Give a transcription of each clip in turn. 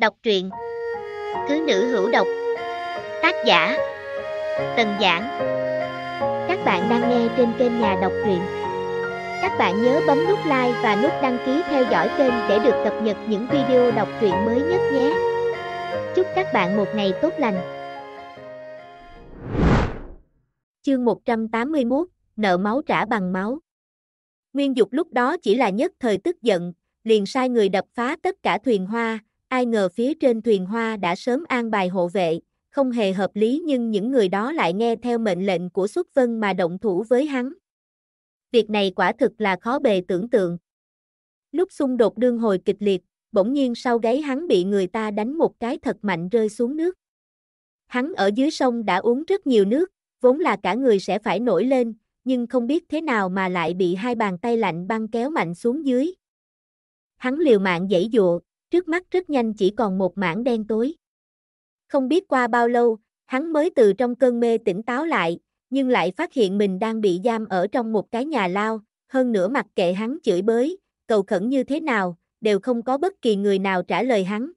Đọc truyện Thứ nữ hữu độc Tác giả Tần Giảng Các bạn đang nghe trên kênh Nhà Đọc truyện Các bạn nhớ bấm nút like và nút đăng ký theo dõi kênh để được cập nhật những video đọc truyện mới nhất nhé Chúc các bạn một ngày tốt lành Chương 181 Nợ máu trả bằng máu Nguyên Dục lúc đó chỉ là nhất thời tức giận, liền sai người đập phá tất cả thuyền hoa, ai ngờ phía trên thuyền hoa đã sớm an bài hộ vệ, không hề hợp lý nhưng những người đó lại nghe theo mệnh lệnh của Xuất Vân mà động thủ với hắn. Việc này quả thực là khó bề tưởng tượng. Lúc xung đột đương hồi kịch liệt, bỗng nhiên sau gáy hắn bị người ta đánh một cái thật mạnh rơi xuống nước. Hắn ở dưới sông đã uống rất nhiều nước, vốn là cả người sẽ phải nổi lên, nhưng không biết thế nào mà lại bị hai bàn tay lạnh băng kéo mạnh xuống dưới. Hắn liều mạng dãy dụa, trước mắt rất nhanh chỉ còn một mảng đen tối. Không biết qua bao lâu, hắn mới từ trong cơn mê tỉnh táo lại, nhưng lại phát hiện mình đang bị giam ở trong một cái nhà lao, hơn nữa mặc kệ hắn chửi bới, cầu khẩn như thế nào, đều không có bất kỳ người nào trả lời hắn.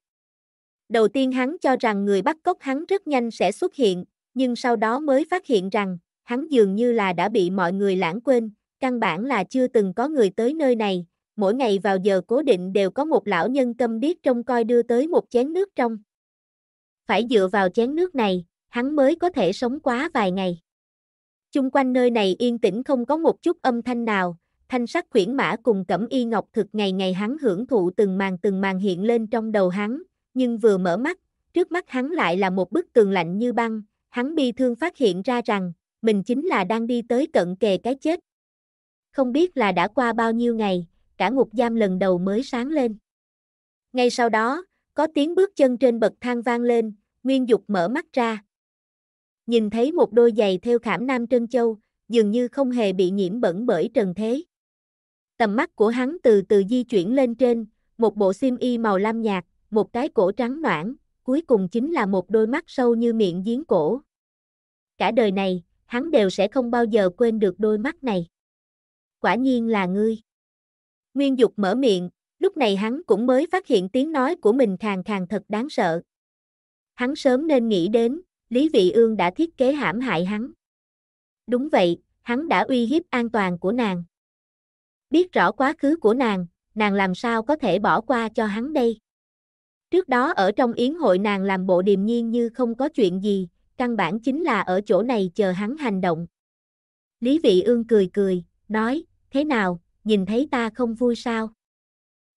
Đầu tiên hắn cho rằng người bắt cóc hắn rất nhanh sẽ xuất hiện, nhưng sau đó mới phát hiện rằng, hắn dường như là đã bị mọi người lãng quên, căn bản là chưa từng có người tới nơi này, mỗi ngày vào giờ cố định đều có một lão nhân câm điếc trông coi đưa tới một chén nước trong. Phải dựa vào chén nước này, hắn mới có thể sống quá vài ngày. Chung quanh nơi này yên tĩnh không có một chút âm thanh nào, thanh sắc khuyển mã cùng cẩm y ngọc thực ngày ngày hắn hưởng thụ từng màn từng màn hiện lên trong đầu hắn, nhưng vừa mở mắt, trước mắt hắn lại là một bức tường lạnh như băng, hắn bi thương phát hiện ra rằng, mình chính là đang đi tới cận kề cái chết. Không biết là đã qua bao nhiêu ngày, cả ngục giam lần đầu mới sáng lên. Ngay sau đó, có tiếng bước chân trên bậc thang vang lên, Nguyên Dục mở mắt ra. Nhìn thấy một đôi giày theo khảm nam trân châu, dường như không hề bị nhiễm bẩn bởi trần thế. Tầm mắt của hắn từ từ di chuyển lên trên, một bộ xiêm y màu lam nhạt, một cái cổ trắng noãn, cuối cùng chính là một đôi mắt sâu như miệng giếng cổ. Cả đời này, hắn đều sẽ không bao giờ quên được đôi mắt này. Quả nhiên là ngươi. Nguyên Dục mở miệng, lúc này hắn cũng mới phát hiện tiếng nói của mình khàn khàn thật đáng sợ. Hắn sớm nên nghĩ đến, Lý Vị Ương đã thiết kế hãm hại hắn. Đúng vậy, hắn đã uy hiếp an toàn của nàng. Biết rõ quá khứ của nàng, nàng làm sao có thể bỏ qua cho hắn đây. Trước đó ở trong yến hội nàng làm bộ điềm nhiên như không có chuyện gì, căn bản chính là ở chỗ này chờ hắn hành động. Lý Vị Ương cười cười, nói, thế nào, nhìn thấy ta không vui sao?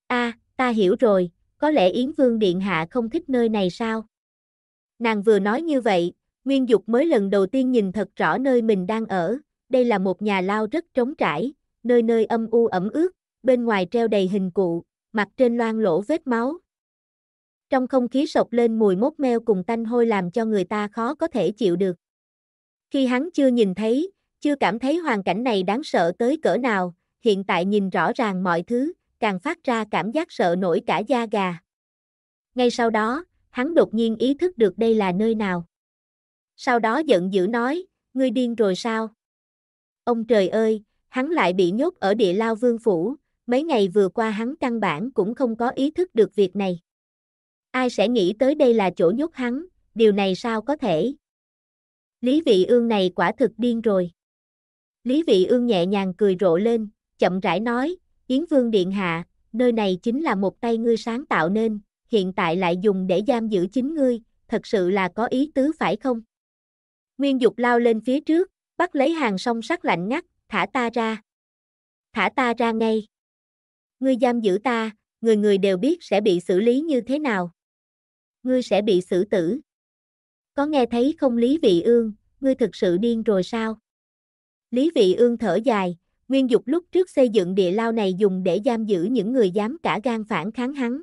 A, à, ta hiểu rồi, có lẽ Yến Vương Điện Hạ không thích nơi này sao? Nàng vừa nói như vậy, Nguyên Dục mới lần đầu tiên nhìn thật rõ nơi mình đang ở, đây là một nhà lao rất trống trải, nơi nơi âm u ẩm ướt, bên ngoài treo đầy hình cụ, mặt trên loang lỗ vết máu. Trong không khí sộc lên mùi mốt meo cùng tanh hôi làm cho người ta khó có thể chịu được. Khi hắn chưa nhìn thấy, chưa cảm thấy hoàn cảnh này đáng sợ tới cỡ nào, hiện tại nhìn rõ ràng mọi thứ, càng phát ra cảm giác sợ nổi cả da gà. Ngay sau đó, hắn đột nhiên ý thức được đây là nơi nào. Sau đó giận dữ nói, ngươi điên rồi sao? Ông trời ơi, hắn lại bị nhốt ở địa lao vương phủ, mấy ngày vừa qua hắn căn bản cũng không có ý thức được việc này. Ai sẽ nghĩ tới đây là chỗ nhốt hắn, điều này sao có thể? Lý vị ương này quả thực điên rồi. Lý vị ương nhẹ nhàng cười rộ lên, chậm rãi nói, Yến Vương Điện Hạ, nơi này chính là một tay ngươi sáng tạo nên, hiện tại lại dùng để giam giữ chính ngươi, thật sự là có ý tứ phải không? Nguyên Dục lao lên phía trước, bắt lấy hàng song sắc lạnh ngắt, thả ta ra. Thả ta ra ngay. Ngươi giam giữ ta, người người đều biết sẽ bị xử lý như thế nào. Ngươi sẽ bị xử tử. Có nghe thấy không Lý Vị Ương, ngươi thực sự điên rồi sao? Lý Vị Ương thở dài, Nguyên Dục lúc trước xây dựng địa lao này dùng để giam giữ những người dám cả gan phản kháng hắn.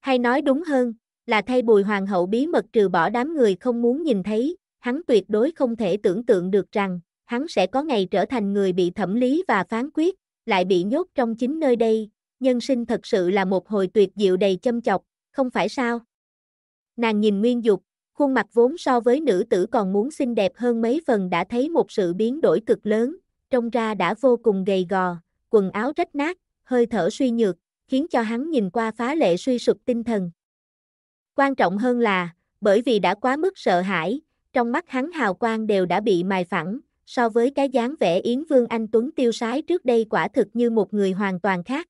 Hay nói đúng hơn, là thay bùi hoàng hậu bí mật trừ bỏ đám người không muốn nhìn thấy, hắn tuyệt đối không thể tưởng tượng được rằng, hắn sẽ có ngày trở thành người bị thẩm lý và phán quyết, lại bị nhốt trong chính nơi đây, nhân sinh thật sự là một hồi tuyệt diệu đầy châm chọc, không phải sao? Nàng nhìn Nguyên Dục, khuôn mặt vốn so với nữ tử còn muốn xinh đẹp hơn mấy phần đã thấy một sự biến đổi cực lớn, trông ra đã vô cùng gầy gò, quần áo rách nát, hơi thở suy nhược, khiến cho hắn nhìn qua phá lệ suy sụp tinh thần. Quan trọng hơn là, bởi vì đã quá mức sợ hãi, trong mắt hắn hào quang đều đã bị mài phẳng, so với cái dáng vẻ Yến Vương Anh Tuấn tiêu sái trước đây quả thực như một người hoàn toàn khác.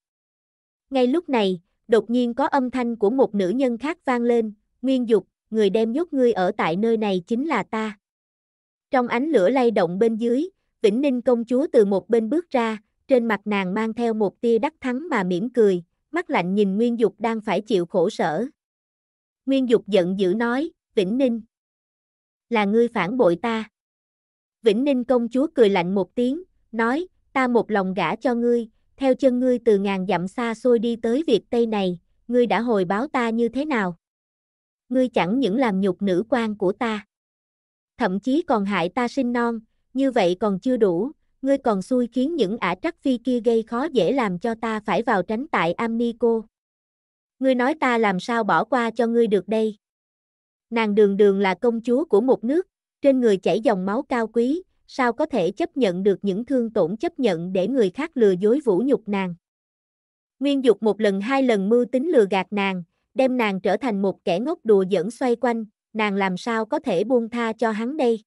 Ngay lúc này, đột nhiên có âm thanh của một nữ nhân khác vang lên, Nguyên Dục, người đem nhốt ngươi ở tại nơi này chính là ta. Trong ánh lửa lay động bên dưới, Vĩnh Ninh công chúa từ một bên bước ra, trên mặt nàng mang theo một tia đắc thắng mà mỉm cười, mắt lạnh nhìn Nguyên Dục đang phải chịu khổ sở. Nguyên Dục giận dữ nói, Vĩnh Ninh, là ngươi phản bội ta. Vĩnh Ninh công chúa cười lạnh một tiếng, nói, ta một lòng gả cho ngươi, theo chân ngươi từ ngàn dặm xa xôi đi tới Việt Tây này, ngươi đã hồi báo ta như thế nào? Ngươi chẳng những làm nhục nữ quan của ta, thậm chí còn hại ta sinh non, như vậy còn chưa đủ, ngươi còn xui khiến những ả trắc phi kia gây khó dễ làm cho ta phải vào tránh tại Amico. Ngươi nói ta làm sao bỏ qua cho ngươi được đây. Nàng đường đường là công chúa của một nước, trên người chảy dòng máu cao quý, sao có thể chấp nhận được những thương tổn chấp nhận để người khác lừa dối vũ nhục nàng. Nguyên dục một lần hai lần mưu tính lừa gạt nàng, đem nàng trở thành một kẻ ngốc đùa giỡn xoay quanh, nàng làm sao có thể buông tha cho hắn đây.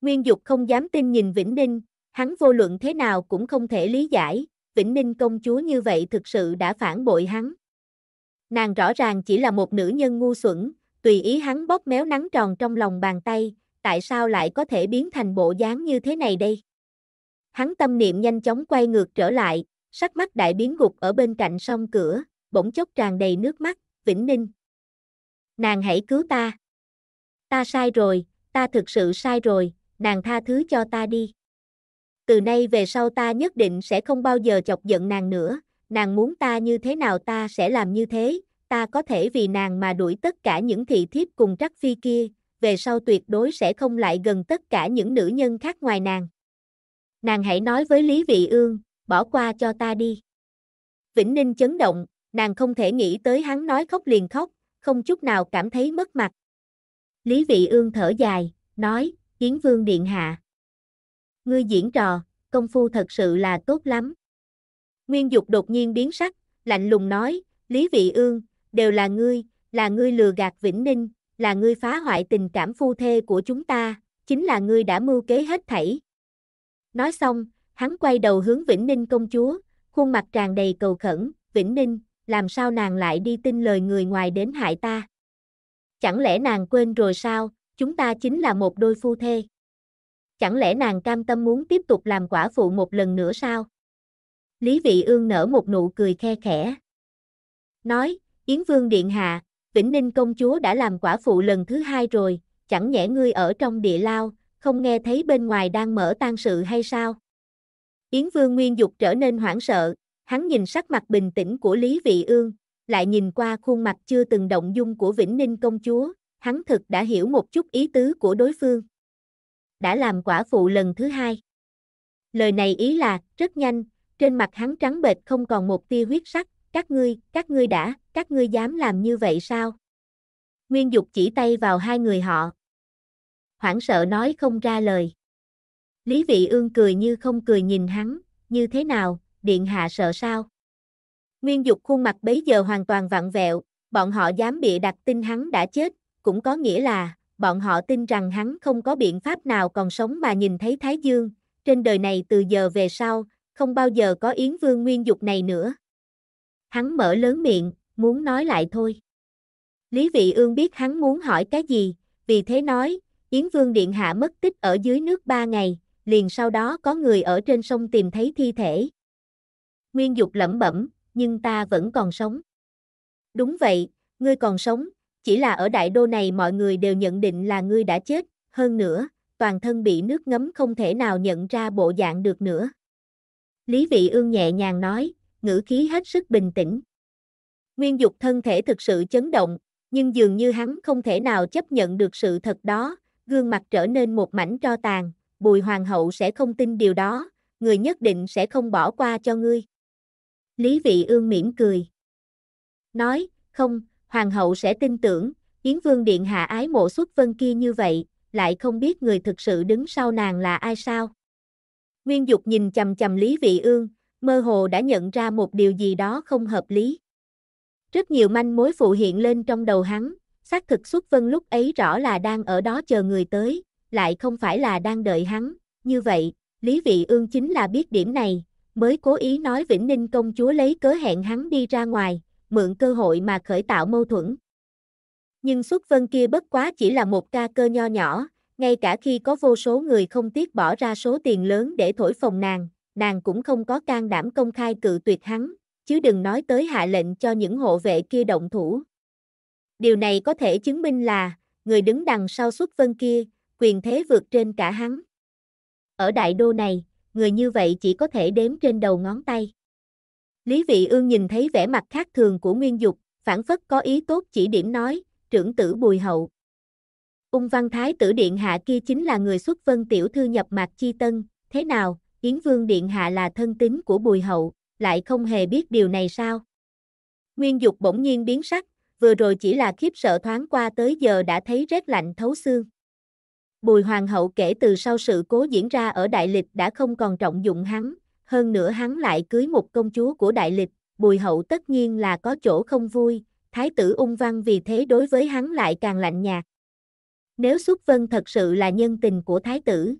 Nguyên Dục không dám tin nhìn Vĩnh Ninh, hắn vô luận thế nào cũng không thể lý giải, Vĩnh Ninh công chúa như vậy thực sự đã phản bội hắn. Nàng rõ ràng chỉ là một nữ nhân ngu xuẩn, tùy ý hắn bóp méo nắng tròn trong lòng bàn tay, tại sao lại có thể biến thành bộ dáng như thế này đây? Hắn tâm niệm nhanh chóng quay ngược trở lại, sắc mắt đại biến gục ở bên cạnh song cửa, bỗng chốc tràn đầy nước mắt, Vĩnh Ninh. Nàng hãy cứu ta. Ta sai rồi, ta thực sự sai rồi, nàng tha thứ cho ta đi. Từ nay về sau ta nhất định sẽ không bao giờ chọc giận nàng nữa, nàng muốn ta như thế nào ta sẽ làm như thế, ta có thể vì nàng mà đuổi tất cả những thị thiếp cùng trắc phi kia, về sau tuyệt đối sẽ không lại gần tất cả những nữ nhân khác ngoài nàng. Nàng hãy nói với Lý Vị Ương, bỏ qua cho ta đi. Vĩnh Ninh chấn động, nàng không thể nghĩ tới hắn nói khóc liền khóc, không chút nào cảm thấy mất mặt. Lý Vị Ương thở dài, nói, Kiến Vương Điện Hạ. Ngươi diễn trò, công phu thật sự là tốt lắm. Nguyên Dục đột nhiên biến sắc, lạnh lùng nói, Lý Vị Ương, đều là ngươi, là ngươi lừa gạt Vĩnh Ninh, là ngươi phá hoại tình cảm phu thê của chúng ta, chính là ngươi đã mưu kế hết thảy. Nói xong, hắn quay đầu hướng Vĩnh Ninh công chúa, khuôn mặt tràn đầy cầu khẩn, Vĩnh Ninh, làm sao nàng lại đi tin lời người ngoài đến hại ta? Chẳng lẽ nàng quên rồi sao, chúng ta chính là một đôi phu thê. Chẳng lẽ nàng cam tâm muốn tiếp tục làm quả phụ một lần nữa sao? Lý Vị Ương nở một nụ cười khe khẽ. Nói, Yến Vương Điện Hạ, Vĩnh Ninh Công Chúa đã làm quả phụ lần thứ hai rồi, chẳng nhẽ ngươi ở trong địa lao, không nghe thấy bên ngoài đang mở tan sự hay sao? Yến Vương Nguyên Dục trở nên hoảng sợ, hắn nhìn sắc mặt bình tĩnh của Lý Vị Ương, lại nhìn qua khuôn mặt chưa từng động dung của Vĩnh Ninh Công Chúa, hắn thực đã hiểu một chút ý tứ của đối phương. Đã làm quả phụ lần thứ hai. Lời này ý là, rất nhanh, trên mặt hắn trắng bệch không còn một tia huyết sắc, các ngươi, các ngươi đã, các ngươi dám làm như vậy sao? Nguyên Dục chỉ tay vào hai người họ. Hoảng sợ nói không ra lời. Lý Vị Ương cười như không cười nhìn hắn, như thế nào, điện hạ sợ sao? Nguyên Dục khuôn mặt bấy giờ hoàn toàn vặn vẹo, bọn họ dám bịa đặt tin hắn đã chết, cũng có nghĩa là, bọn họ tin rằng hắn không có biện pháp nào còn sống mà nhìn thấy Thái Dương, trên đời này từ giờ về sau, không bao giờ có Yến Vương Nguyên Dục này nữa. Hắn mở lớn miệng, muốn nói lại thôi. Lý Vị Ương biết hắn muốn hỏi cái gì, vì thế nói, Yến Vương Điện Hạ mất tích ở dưới nước ba ngày, liền sau đó có người ở trên sông tìm thấy thi thể. Nguyên Dục lẩm bẩm, nhưng ta vẫn còn sống. Đúng vậy, ngươi còn sống, chỉ là ở đại đô này mọi người đều nhận định là ngươi đã chết, hơn nữa, toàn thân bị nước ngấm không thể nào nhận ra bộ dạng được nữa. Lý Vị Ương nhẹ nhàng nói, ngữ khí hết sức bình tĩnh. Nguyên dục thân thể thực sự chấn động, nhưng dường như hắn không thể nào chấp nhận được sự thật đó, gương mặt trở nên một mảnh tro tàn, bùi hoàng hậu sẽ không tin điều đó, người nhất định sẽ không bỏ qua cho ngươi. Lý Vị Ương mỉm cười. Nói, không, hoàng hậu sẽ tin tưởng, Yến Vương Điện Hạ ái mộ xuất vân kia như vậy, lại không biết người thực sự đứng sau nàng là ai sao. Nguyên Dục nhìn chầm chầm Lý Vị Ương, mơ hồ đã nhận ra một điều gì đó không hợp lý. Rất nhiều manh mối phụ hiện lên trong đầu hắn, xác thực xuất vân lúc ấy rõ là đang ở đó chờ người tới, lại không phải là đang đợi hắn, như vậy, Lý Vị Ương chính là biết điểm này, mới cố ý nói Vĩnh Ninh công chúa lấy cớ hẹn hắn đi ra ngoài, mượn cơ hội mà khởi tạo mâu thuẫn. Nhưng xuất vân kia bất quá chỉ là một ca cơ nho nhỏ, ngay cả khi có vô số người không tiếc bỏ ra số tiền lớn để thổi phồng nàng, nàng cũng không có can đảm công khai cự tuyệt hắn, chứ đừng nói tới hạ lệnh cho những hộ vệ kia động thủ. Điều này có thể chứng minh là, người đứng đằng sau xuất vân kia, quyền thế vượt trên cả hắn. Ở đại đô này, người như vậy chỉ có thể đếm trên đầu ngón tay. Lý Vị Ương nhìn thấy vẻ mặt khác thường của Nguyên Dục, phản phất có ý tốt chỉ điểm nói, trưởng tử Bùi Hậu. Ung Văn Thái tử Điện Hạ kia chính là người xuất vân tiểu thư nhập mạc chi tân, thế nào, Yến Vương Điện Hạ là thân tín của Bùi Hậu, lại không hề biết điều này sao? Nguyên Dục bỗng nhiên biến sắc, vừa rồi chỉ là khiếp sợ thoáng qua tới giờ đã thấy rét lạnh thấu xương. Bùi Hoàng hậu kể từ sau sự cố diễn ra ở Đại Lịch đã không còn trọng dụng hắn, hơn nữa hắn lại cưới một công chúa của đại lịch, bùi hậu tất nhiên là có chỗ không vui, thái tử ung văn vì thế đối với hắn lại càng lạnh nhạt. Nếu xuất Vân thật sự là nhân tình của thái tử,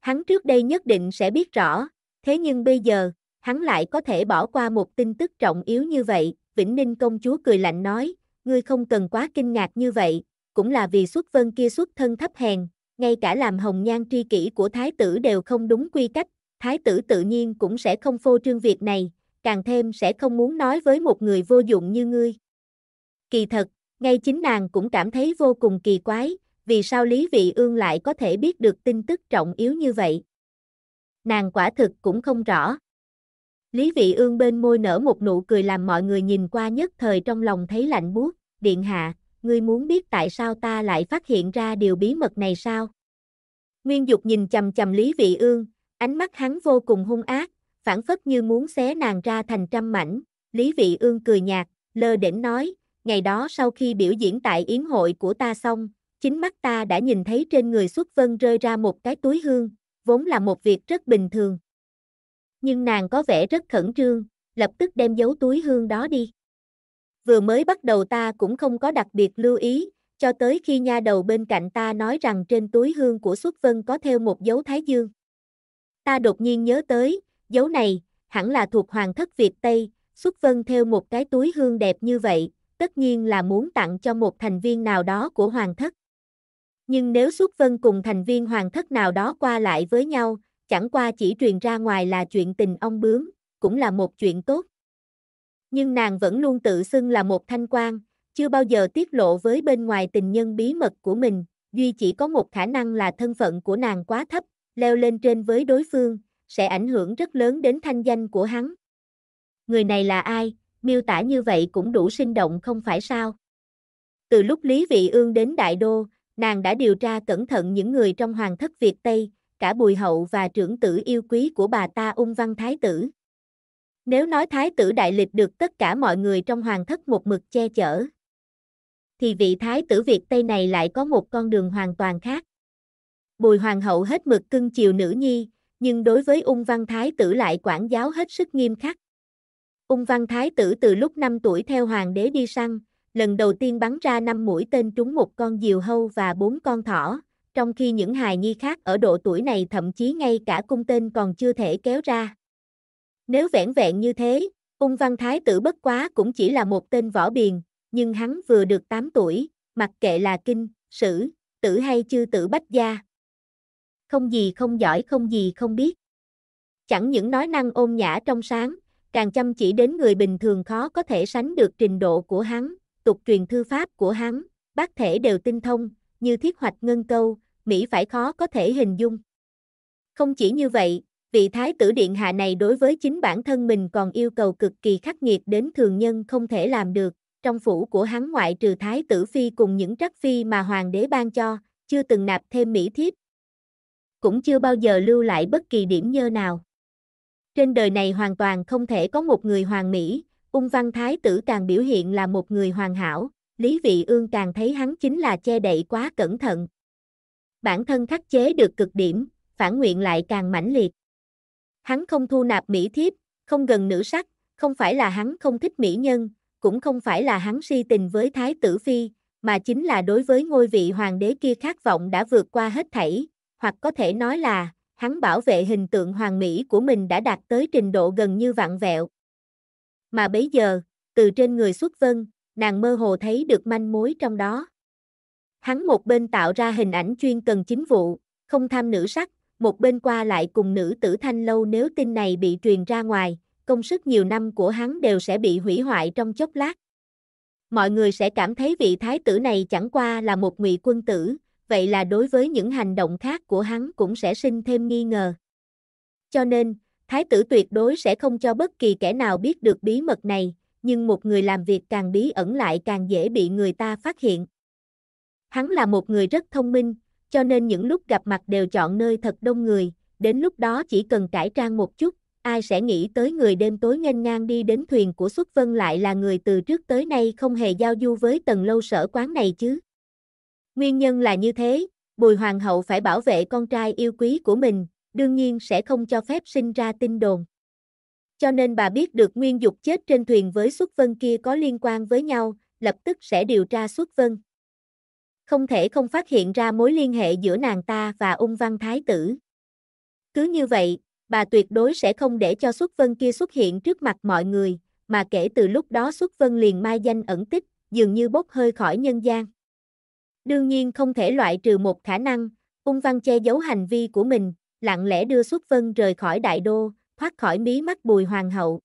hắn trước đây nhất định sẽ biết rõ, thế nhưng bây giờ, hắn lại có thể bỏ qua một tin tức trọng yếu như vậy, Vĩnh Ninh công chúa cười lạnh nói, ngươi không cần quá kinh ngạc như vậy, cũng là vì Xuất Vân kia xuất thân thấp hèn, ngay cả làm hồng nhan tri kỷ của thái tử đều không đúng quy cách, thái tử tự nhiên cũng sẽ không phô trương việc này, càng thêm sẽ không muốn nói với một người vô dụng như ngươi. Kỳ thật, ngay chính nàng cũng cảm thấy vô cùng kỳ quái, vì sao Lý Vị Ương lại có thể biết được tin tức trọng yếu như vậy. Nàng quả thực cũng không rõ. Lý Vị Ương bên môi nở một nụ cười làm mọi người nhìn qua nhất thời trong lòng thấy lạnh buốt, điện hạ, ngươi muốn biết tại sao ta lại phát hiện ra điều bí mật này sao? Nguyên Dục nhìn chầm chầm Lý Vị Ương, Ánh mắt hắn vô cùng hung ác, phản phất như muốn xé nàng ra thành trăm mảnh. Lý Vị Ương cười nhạt, lơ đỉnh nói, ngày đó sau khi biểu diễn tại yến hội của ta xong, chính mắt ta đã nhìn thấy trên người xuất vân rơi ra một cái túi hương, vốn là một việc rất bình thường. Nhưng nàng có vẻ rất khẩn trương, lập tức đem giấu túi hương đó đi. Vừa mới bắt đầu ta cũng không có đặc biệt lưu ý, cho tới khi nha đầu bên cạnh ta nói rằng trên túi hương của xuất vân có theo một dấu thái dương. Ta đột nhiên nhớ tới, dấu này, hẳn là thuộc Hoàng thất Việt Tây, xuất vân theo một cái túi hương đẹp như vậy, tất nhiên là muốn tặng cho một thành viên nào đó của Hoàng thất. Nhưng nếu xuất vân cùng thành viên Hoàng thất nào đó qua lại với nhau, chẳng qua chỉ truyền ra ngoài là chuyện tình ông bướm, cũng là một chuyện tốt. Nhưng nàng vẫn luôn tự xưng là một thanh quan, chưa bao giờ tiết lộ với bên ngoài tình nhân bí mật của mình, duy chỉ có một khả năng là thân phận của nàng quá thấp, leo lên trên với đối phương, sẽ ảnh hưởng rất lớn đến thanh danh của hắn. Người này là ai, miêu tả như vậy cũng đủ sinh động không phải sao? Từ lúc Lý Vị Ương đến Đại Đô, nàng đã điều tra cẩn thận những người trong hoàng thất Việt Tây, cả Bùi Hậu và trưởng tử yêu quý của bà ta ung văn thái tử. Nếu nói thái tử đại lịch được tất cả mọi người trong hoàng thất một mực che chở, thì vị thái tử Việt Tây này lại có một con đường hoàn toàn khác. Bùi hoàng hậu hết mực cưng chiều nữ nhi, nhưng đối với ung văn thái tử lại quản giáo hết sức nghiêm khắc. Ung văn thái tử từ lúc 5 tuổi theo hoàng đế đi săn, lần đầu tiên bắn ra 5 mũi tên trúng một con diều hâu và bốn con thỏ, trong khi những hài nhi khác ở độ tuổi này thậm chí ngay cả cung tên còn chưa thể kéo ra. Nếu vẻn vẹn như thế, ung văn thái tử bất quá cũng chỉ là một tên võ biền, nhưng hắn vừa được 8 tuổi, mặc kệ là kinh, sử, tử hay chư tử bách gia, không gì không giỏi không gì không biết. Chẳng những nói năng ôn nhã trong sáng, càng chăm chỉ đến người bình thường khó có thể sánh được trình độ của hắn, tục truyền thư pháp của hắn, bác thể đều tinh thông, như thiết hoạch ngân câu, Mỹ phải khó có thể hình dung. Không chỉ như vậy, vị thái tử điện hạ này đối với chính bản thân mình còn yêu cầu cực kỳ khắc nghiệt đến thường nhân không thể làm được, trong phủ của hắn ngoại trừ thái tử phi cùng những trắc phi mà hoàng đế ban cho, chưa từng nạp thêm mỹ thiếp, cũng chưa bao giờ lưu lại bất kỳ điểm nhơ nào. Trên đời này hoàn toàn không thể có một người hoàn mỹ, ung văn thái tử càng biểu hiện là một người hoàn hảo, Lý Vị Ương càng thấy hắn chính là che đậy quá cẩn thận. Bản thân khắc chế được cực điểm, phản nguyện lại càng mãnh liệt. Hắn không thu nạp mỹ thiếp, không gần nữ sắc, không phải là hắn không thích mỹ nhân, cũng không phải là hắn si tình với thái tử phi, mà chính là đối với ngôi vị hoàng đế kia khát vọng đã vượt qua hết thảy, hoặc có thể nói là, hắn bảo vệ hình tượng hoàn mỹ của mình đã đạt tới trình độ gần như vặn vẹo. Mà bấy giờ, từ trên người xuất vân, nàng mơ hồ thấy được manh mối trong đó. Hắn một bên tạo ra hình ảnh chuyên cần chính vụ, không tham nữ sắc, một bên qua lại cùng nữ tử thanh lâu nếu tin này bị truyền ra ngoài, công sức nhiều năm của hắn đều sẽ bị hủy hoại trong chốc lát. Mọi người sẽ cảm thấy vị thái tử này chẳng qua là một ngụy quân tử, vậy là đối với những hành động khác của hắn cũng sẽ sinh thêm nghi ngờ. Cho nên, thái tử tuyệt đối sẽ không cho bất kỳ kẻ nào biết được bí mật này, nhưng một người làm việc càng bí ẩn lại càng dễ bị người ta phát hiện. Hắn là một người rất thông minh, cho nên những lúc gặp mặt đều chọn nơi thật đông người, đến lúc đó chỉ cần cải trang một chút, ai sẽ nghĩ tới người đêm tối nghênh ngang đi đến thuyền của Xuất Vân lại là người từ trước tới nay không hề giao du với tầng lâu sở quán này chứ. Nguyên nhân là như thế, Bùi Hoàng hậu phải bảo vệ con trai yêu quý của mình, đương nhiên sẽ không cho phép sinh ra tin đồn. Cho nên bà biết được Nguyên Dục chết trên thuyền với Xuất Vân kia có liên quan với nhau, lập tức sẽ điều tra Xuất Vân. Không thể không phát hiện ra mối liên hệ giữa nàng ta và ung văn thái tử. Cứ như vậy, bà tuyệt đối sẽ không để cho Xuất Vân kia xuất hiện trước mặt mọi người, mà kể từ lúc đó Xuất Vân liền mai danh ẩn tích, dường như bốc hơi khỏi nhân gian. Đương nhiên không thể loại trừ một khả năng, ung văn che giấu hành vi của mình, lặng lẽ đưa Xuất Vân rời khỏi đại đô, thoát khỏi mí mắt bùi hoàng hậu.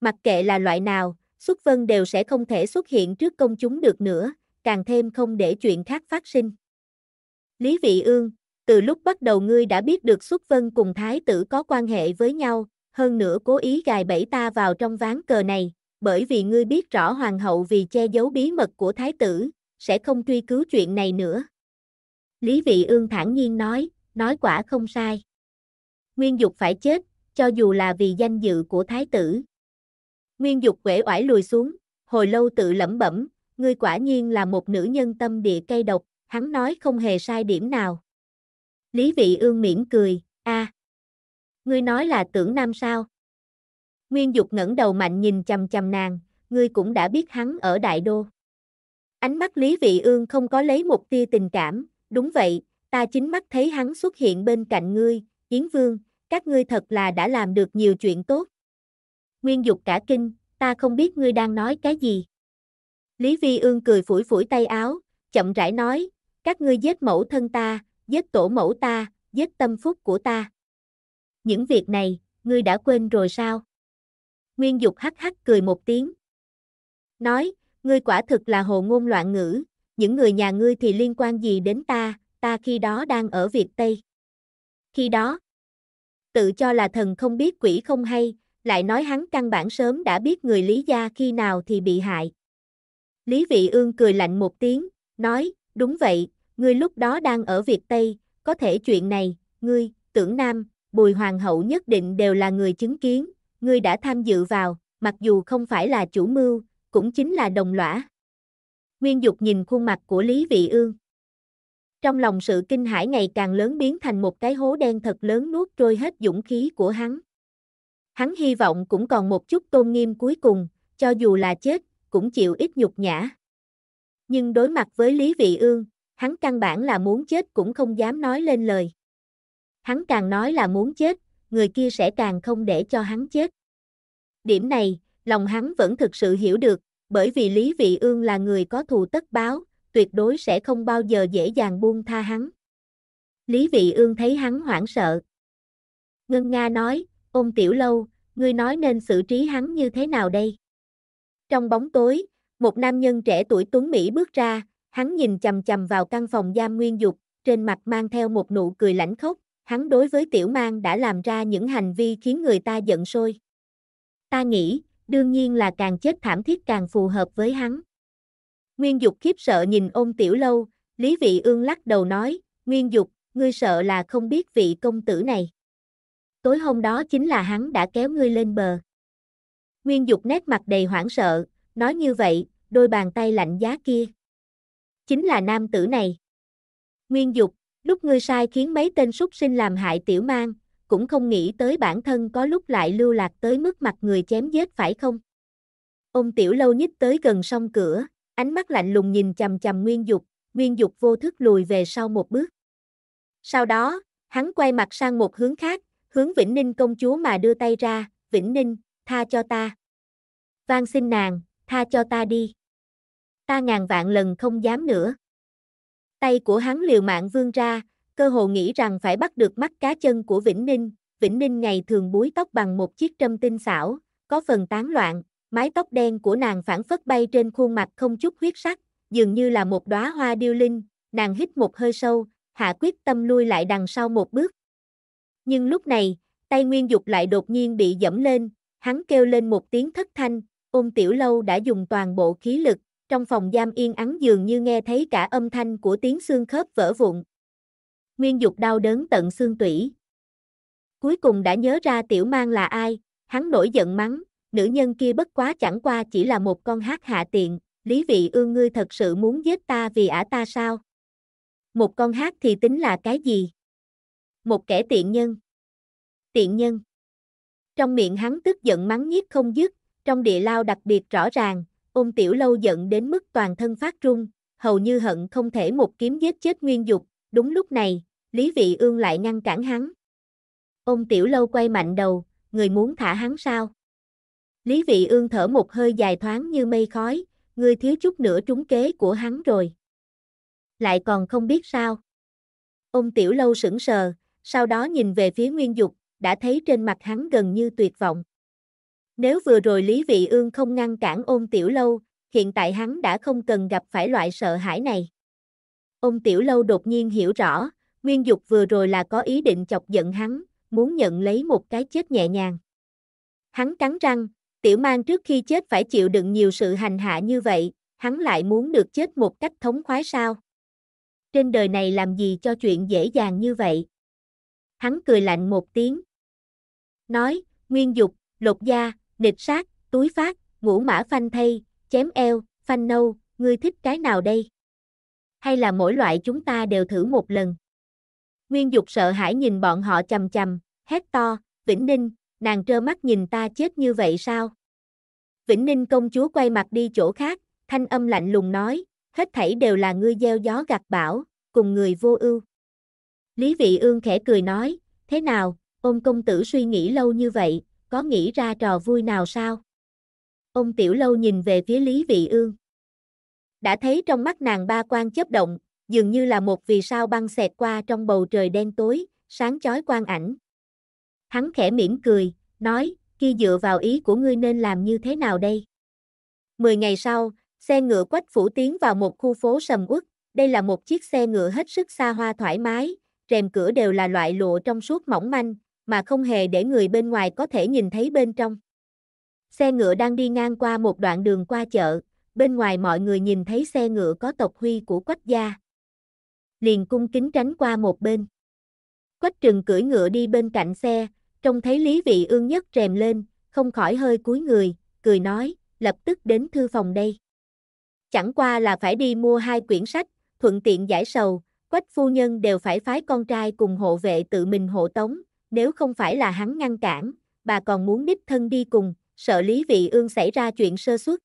Mặc kệ là loại nào, Xuất Vân đều sẽ không thể xuất hiện trước công chúng được nữa, càng thêm không để chuyện khác phát sinh. Lý Vị Ương, từ lúc bắt đầu ngươi đã biết được Xuất Vân cùng Thái tử có quan hệ với nhau, hơn nữa cố ý gài bẫy ta vào trong ván cờ này, bởi vì ngươi biết rõ Hoàng hậu vì che giấu bí mật của Thái tử, sẽ không truy cứu chuyện này nữa. Lý Vị Ương thản nhiên nói, nói quả không sai. Nguyên Dục phải chết, cho dù là vì danh dự của thái tử. Nguyên Dục quể oải lùi xuống, hồi lâu tự lẩm bẩm, ngươi quả nhiên là một nữ nhân tâm địa cay độc, hắn nói không hề sai điểm nào. Lý Vị Ương mỉm cười, a, ngươi nói là tưởng nam sao? Nguyên Dục ngẩng đầu mạnh nhìn chằm chằm nàng, ngươi cũng đã biết hắn ở Đại Đô. Ánh mắt Lý Vị Ương không có lấy một tia tình cảm, đúng vậy, ta chính mắt thấy hắn xuất hiện bên cạnh ngươi, Yến Vương, các ngươi thật là đã làm được nhiều chuyện tốt. Nguyên Dục cả kinh, ta không biết ngươi đang nói cái gì. Lý Vi Ương cười phủi phủi tay áo, chậm rãi nói, các ngươi giết mẫu thân ta, giết tổ mẫu ta, giết tâm phúc của ta. Những việc này, ngươi đã quên rồi sao? Nguyên Dục hắc hắc cười một tiếng. Nói, ngươi quả thực là hồ ngôn loạn ngữ, những người nhà ngươi thì liên quan gì đến ta, ta khi đó đang ở Việt Tây. Khi đó, tự cho là thần không biết quỷ không hay, lại nói hắn căn bản sớm đã biết người Lý Gia khi nào thì bị hại. Lý Vị Ương cười lạnh một tiếng, nói, đúng vậy, ngươi lúc đó đang ở Việt Tây, có thể chuyện này, ngươi, tưởng Nam, Bùi Hoàng hậu nhất định đều là người chứng kiến, ngươi đã tham dự vào, mặc dù không phải là chủ mưu, cũng chính là đồng lõa. Nguyên Dục nhìn khuôn mặt của Lý Vị Ương. Trong lòng sự kinh hãi ngày càng lớn biến thành một cái hố đen thật lớn nuốt trôi hết dũng khí của hắn. Hắn hy vọng cũng còn một chút tôn nghiêm cuối cùng, cho dù là chết, cũng chịu ít nhục nhã. Nhưng đối mặt với Lý Vị Ương, hắn căn bản là muốn chết cũng không dám nói lên lời. Hắn càng nói là muốn chết, người kia sẽ càng không để cho hắn chết. Điểm này, lòng hắn vẫn thực sự hiểu được, bởi vì Lý Vị Ương là người có thù tất báo, tuyệt đối sẽ không bao giờ dễ dàng buông tha hắn. Lý Vị Ương thấy hắn hoảng sợ. Ngân Nga nói, ôm tiểu lâu, ngươi nói nên xử trí hắn như thế nào đây? Trong bóng tối, một nam nhân trẻ tuổi tuấn Mỹ bước ra, hắn nhìn chầm chầm vào căn phòng giam nguyên dục, trên mặt mang theo một nụ cười lãnh khốc, hắn đối với tiểu mang đã làm ra những hành vi khiến người ta giận sôi. Ta nghĩ, đương nhiên là càng chết thảm thiết càng phù hợp với hắn. Nguyên Dục khiếp sợ nhìn ôn tiểu lâu, Lý Vị Ương lắc đầu nói, Nguyên Dục, ngươi sợ là không biết vị công tử này. Tối hôm đó chính là hắn đã kéo ngươi lên bờ. Nguyên Dục nét mặt đầy hoảng sợ, nói như vậy, đôi bàn tay lạnh giá kia. Chính là nam tử này. Nguyên Dục, lúc ngươi sai khiến mấy tên súc sinh làm hại tiểu mang, cũng không nghĩ tới bản thân có lúc lại lưu lạc tới mức mặt người chém giết phải không? Ông Tiểu Lâu nhích tới gần song cửa, ánh mắt lạnh lùng nhìn chầm chầm Nguyên Dục, Nguyên Dục vô thức lùi về sau một bước. Sau đó, hắn quay mặt sang một hướng khác, hướng Vĩnh Ninh công chúa mà đưa tay ra, Vĩnh Ninh, tha cho ta. Van xin nàng, tha cho ta đi. Ta ngàn vạn lần không dám nữa. Tay của hắn liều mạng vươn ra, cơ hồ nghĩ rằng phải bắt được mắt cá chân của Vĩnh Ninh. Vĩnh Ninh ngày thường búi tóc bằng một chiếc trâm tinh xảo, có phần tán loạn, mái tóc đen của nàng phản phất bay trên khuôn mặt không chút huyết sắc, dường như là một đóa hoa điêu linh, nàng hít một hơi sâu, hạ quyết tâm lui lại đằng sau một bước. Nhưng lúc này, tay Nguyên Dục lại đột nhiên bị dẫm lên, hắn kêu lên một tiếng thất thanh, ôm tiểu lâu đã dùng toàn bộ khí lực, trong phòng giam yên ắng dường như nghe thấy cả âm thanh của tiếng xương khớp vỡ vụn, Nguyên Dục đau đớn tận xương tủy. Cuối cùng đã nhớ ra tiểu mang là ai, hắn nổi giận mắng, nữ nhân kia bất quá chẳng qua chỉ là một con hát hạ tiện, Lý Vị Ương ngươi thật sự muốn giết ta vì ả ta sao? Một con hát thì tính là cái gì? Một kẻ tiện nhân. Tiện nhân. Trong miệng hắn tức giận mắng nhiếc không dứt, trong địa lao đặc biệt rõ ràng, ôm tiểu lâu giận đến mức toàn thân phát run, hầu như hận không thể một kiếm giết chết nguyên dục, Đúng lúc này, Lý Vị Ương lại ngăn cản hắn. Ông Tiểu Lâu quay mạnh đầu, người muốn thả hắn sao? Lý Vị Ương thở một hơi dài thoáng như mây khói, người thiếu chút nữa trúng kế của hắn rồi. Lại còn không biết sao. Ông Tiểu Lâu sững sờ, sau đó nhìn về phía Nguyên Dục, đã thấy trên mặt hắn gần như tuyệt vọng. Nếu vừa rồi Lý Vị Ương không ngăn cản ôn Tiểu Lâu, hiện tại hắn đã không cần gặp phải loại sợ hãi này. Ông Tiểu Lâu đột nhiên hiểu rõ, Nguyên Dục vừa rồi là có ý định chọc giận hắn, muốn nhận lấy một cái chết nhẹ nhàng. Hắn cắn răng, Tiểu Mang trước khi chết phải chịu đựng nhiều sự hành hạ như vậy, hắn lại muốn được chết một cách thống khoái sao? Trên đời này làm gì cho chuyện dễ dàng như vậy? Hắn cười lạnh một tiếng. Nói, Nguyên Dục, Lột Da, Nịch Sát, Túi Phát, Ngũ Mã Phanh Thây, Chém Eo, Phanh Nâu, ngươi thích cái nào đây? hay là mỗi loại chúng ta đều thử một lần. Nguyên Dục sợ hãi nhìn bọn họ chầm chầm, hét to, Vĩnh Ninh, nàng trơ mắt nhìn ta chết như vậy sao? Vĩnh Ninh công chúa quay mặt đi chỗ khác, thanh âm lạnh lùng nói, hết thảy đều là ngươi gieo gió gặt bão, cùng người vô ưu. Lý Vị Ương khẽ cười nói, thế nào, Ông công tử suy nghĩ lâu như vậy, có nghĩ ra trò vui nào sao? Ông Tiểu Lâu nhìn về phía Lý Vị Ương đã thấy trong mắt nàng ba quan chớp động, dường như là một vì sao băng xẹt qua trong bầu trời đen tối, sáng chói quang ảnh. Hắn khẽ mỉm cười, nói, khi dựa vào ý của ngươi nên làm như thế nào đây? Mười ngày sau, xe ngựa quách phủ tiến vào một khu phố sầm uất, đây là một chiếc xe ngựa hết sức xa hoa thoải mái, rèm cửa đều là loại lụa trong suốt mỏng manh, mà không hề để người bên ngoài có thể nhìn thấy bên trong. Xe ngựa đang đi ngang qua một đoạn đường qua chợ, bên ngoài mọi người nhìn thấy xe ngựa có tộc huy của quách gia. Liền cung kính tránh qua một bên. Quách trừng cưỡi ngựa đi bên cạnh xe, trông thấy Lý Vị Ương nhất rèm lên, không khỏi hơi cúi người, cười nói, lập tức đến thư phòng đây. Chẳng qua là phải đi mua hai quyển sách, thuận tiện giải sầu, quách phu nhân đều phải phái con trai cùng hộ vệ tự mình hộ tống, nếu không phải là hắn ngăn cản, bà còn muốn đích thân đi cùng, sợ Lý Vị Ương xảy ra chuyện sơ suất.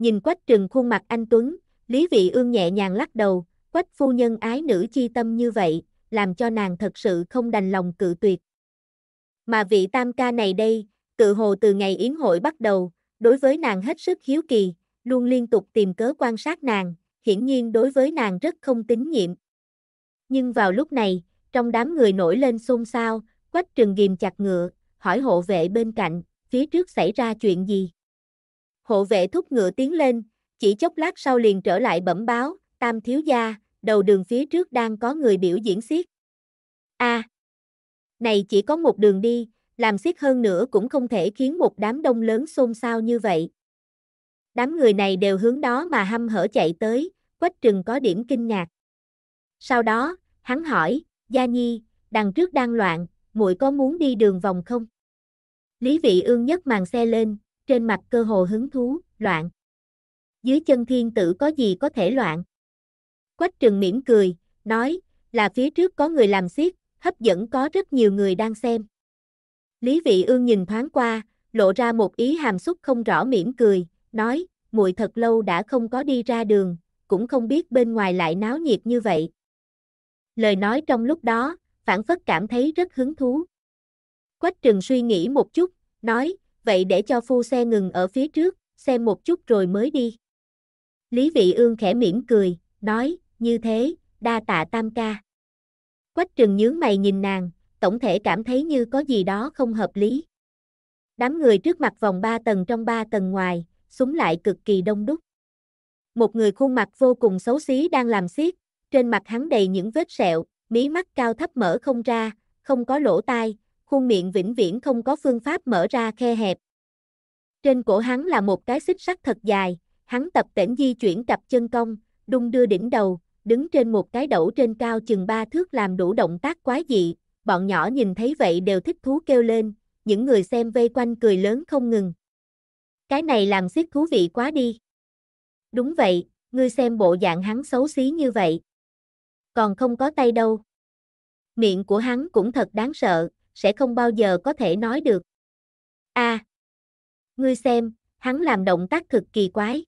Nhìn quách trừng khuôn mặt anh Tuấn, Lý Vị Ương nhẹ nhàng lắc đầu, quách phu nhân ái nữ chi tâm như vậy, làm cho nàng thật sự không đành lòng cự tuyệt. Mà vị tam ca này đây, tự hồ từ ngày yến hội bắt đầu, đối với nàng hết sức hiếu kỳ, luôn liên tục tìm cớ quan sát nàng, hiển nhiên đối với nàng rất không tín nhiệm. Nhưng vào lúc này, trong đám người nổi lên xôn xao, quách trừng ghim chặt ngựa, hỏi hộ vệ bên cạnh, phía trước xảy ra chuyện gì. Hộ vệ thúc ngựa tiến lên, chỉ chốc lát sau liền trở lại bẩm báo, tam thiếu gia, đầu đường phía trước đang có người biểu diễn xiết. A. À, này chỉ có một đường đi, làm xiết hơn nữa cũng không thể khiến một đám đông lớn xôn xao như vậy. Đám người này đều hướng đó mà hăm hở chạy tới, Quách Trừng có điểm kinh ngạc. Sau đó, hắn hỏi, Gia Nhi, đằng trước đang loạn, muội có muốn đi đường vòng không? Lý Vị Ương nhấc màn xe lên, trên mặt cơ hồ hứng thú, loạn. Dưới chân thiên tử có gì có thể loạn? Quách trừng mỉm cười, nói, là phía trước có người làm xiết, hấp dẫn có rất nhiều người đang xem. Lý vị ương nhìn thoáng qua, lộ ra một ý hàm xúc không rõ mỉm cười, nói, muội thật lâu đã không có đi ra đường, cũng không biết bên ngoài lại náo nhiệt như vậy. Lời nói trong lúc đó, phản phất cảm thấy rất hứng thú. Quách trừng suy nghĩ một chút, nói, vậy để cho phu xe ngừng ở phía trước, xem một chút rồi mới đi. Lý Vị Ương khẽ mỉm cười, nói, như thế, đa tạ tam ca. Quách trừng nhướng mày nhìn nàng, tổng thể cảm thấy như có gì đó không hợp lý. Đám người trước mặt vòng ba tầng trong ba tầng ngoài, súng lại cực kỳ đông đúc. Một người khuôn mặt vô cùng xấu xí đang làm xiết, trên mặt hắn đầy những vết sẹo, mí mắt cao thấp mở không ra, không có lỗ tai, khuôn miệng vĩnh viễn không có phương pháp mở ra khe hẹp. Trên cổ hắn là một cái xích sắt thật dài, hắn tập tễnh di chuyển cặp chân cong, đung đưa đỉnh đầu, đứng trên một cái đẩu trên cao chừng ba thước làm đủ động tác quái dị, bọn nhỏ nhìn thấy vậy đều thích thú kêu lên, những người xem vây quanh cười lớn không ngừng. Cái này làm siết thú vị quá đi. Đúng vậy, ngươi xem bộ dạng hắn xấu xí như vậy. Còn không có tay đâu. Miệng của hắn cũng thật đáng sợ, sẽ không bao giờ có thể nói được. A. À, ngươi xem, hắn làm động tác cực kỳ quái.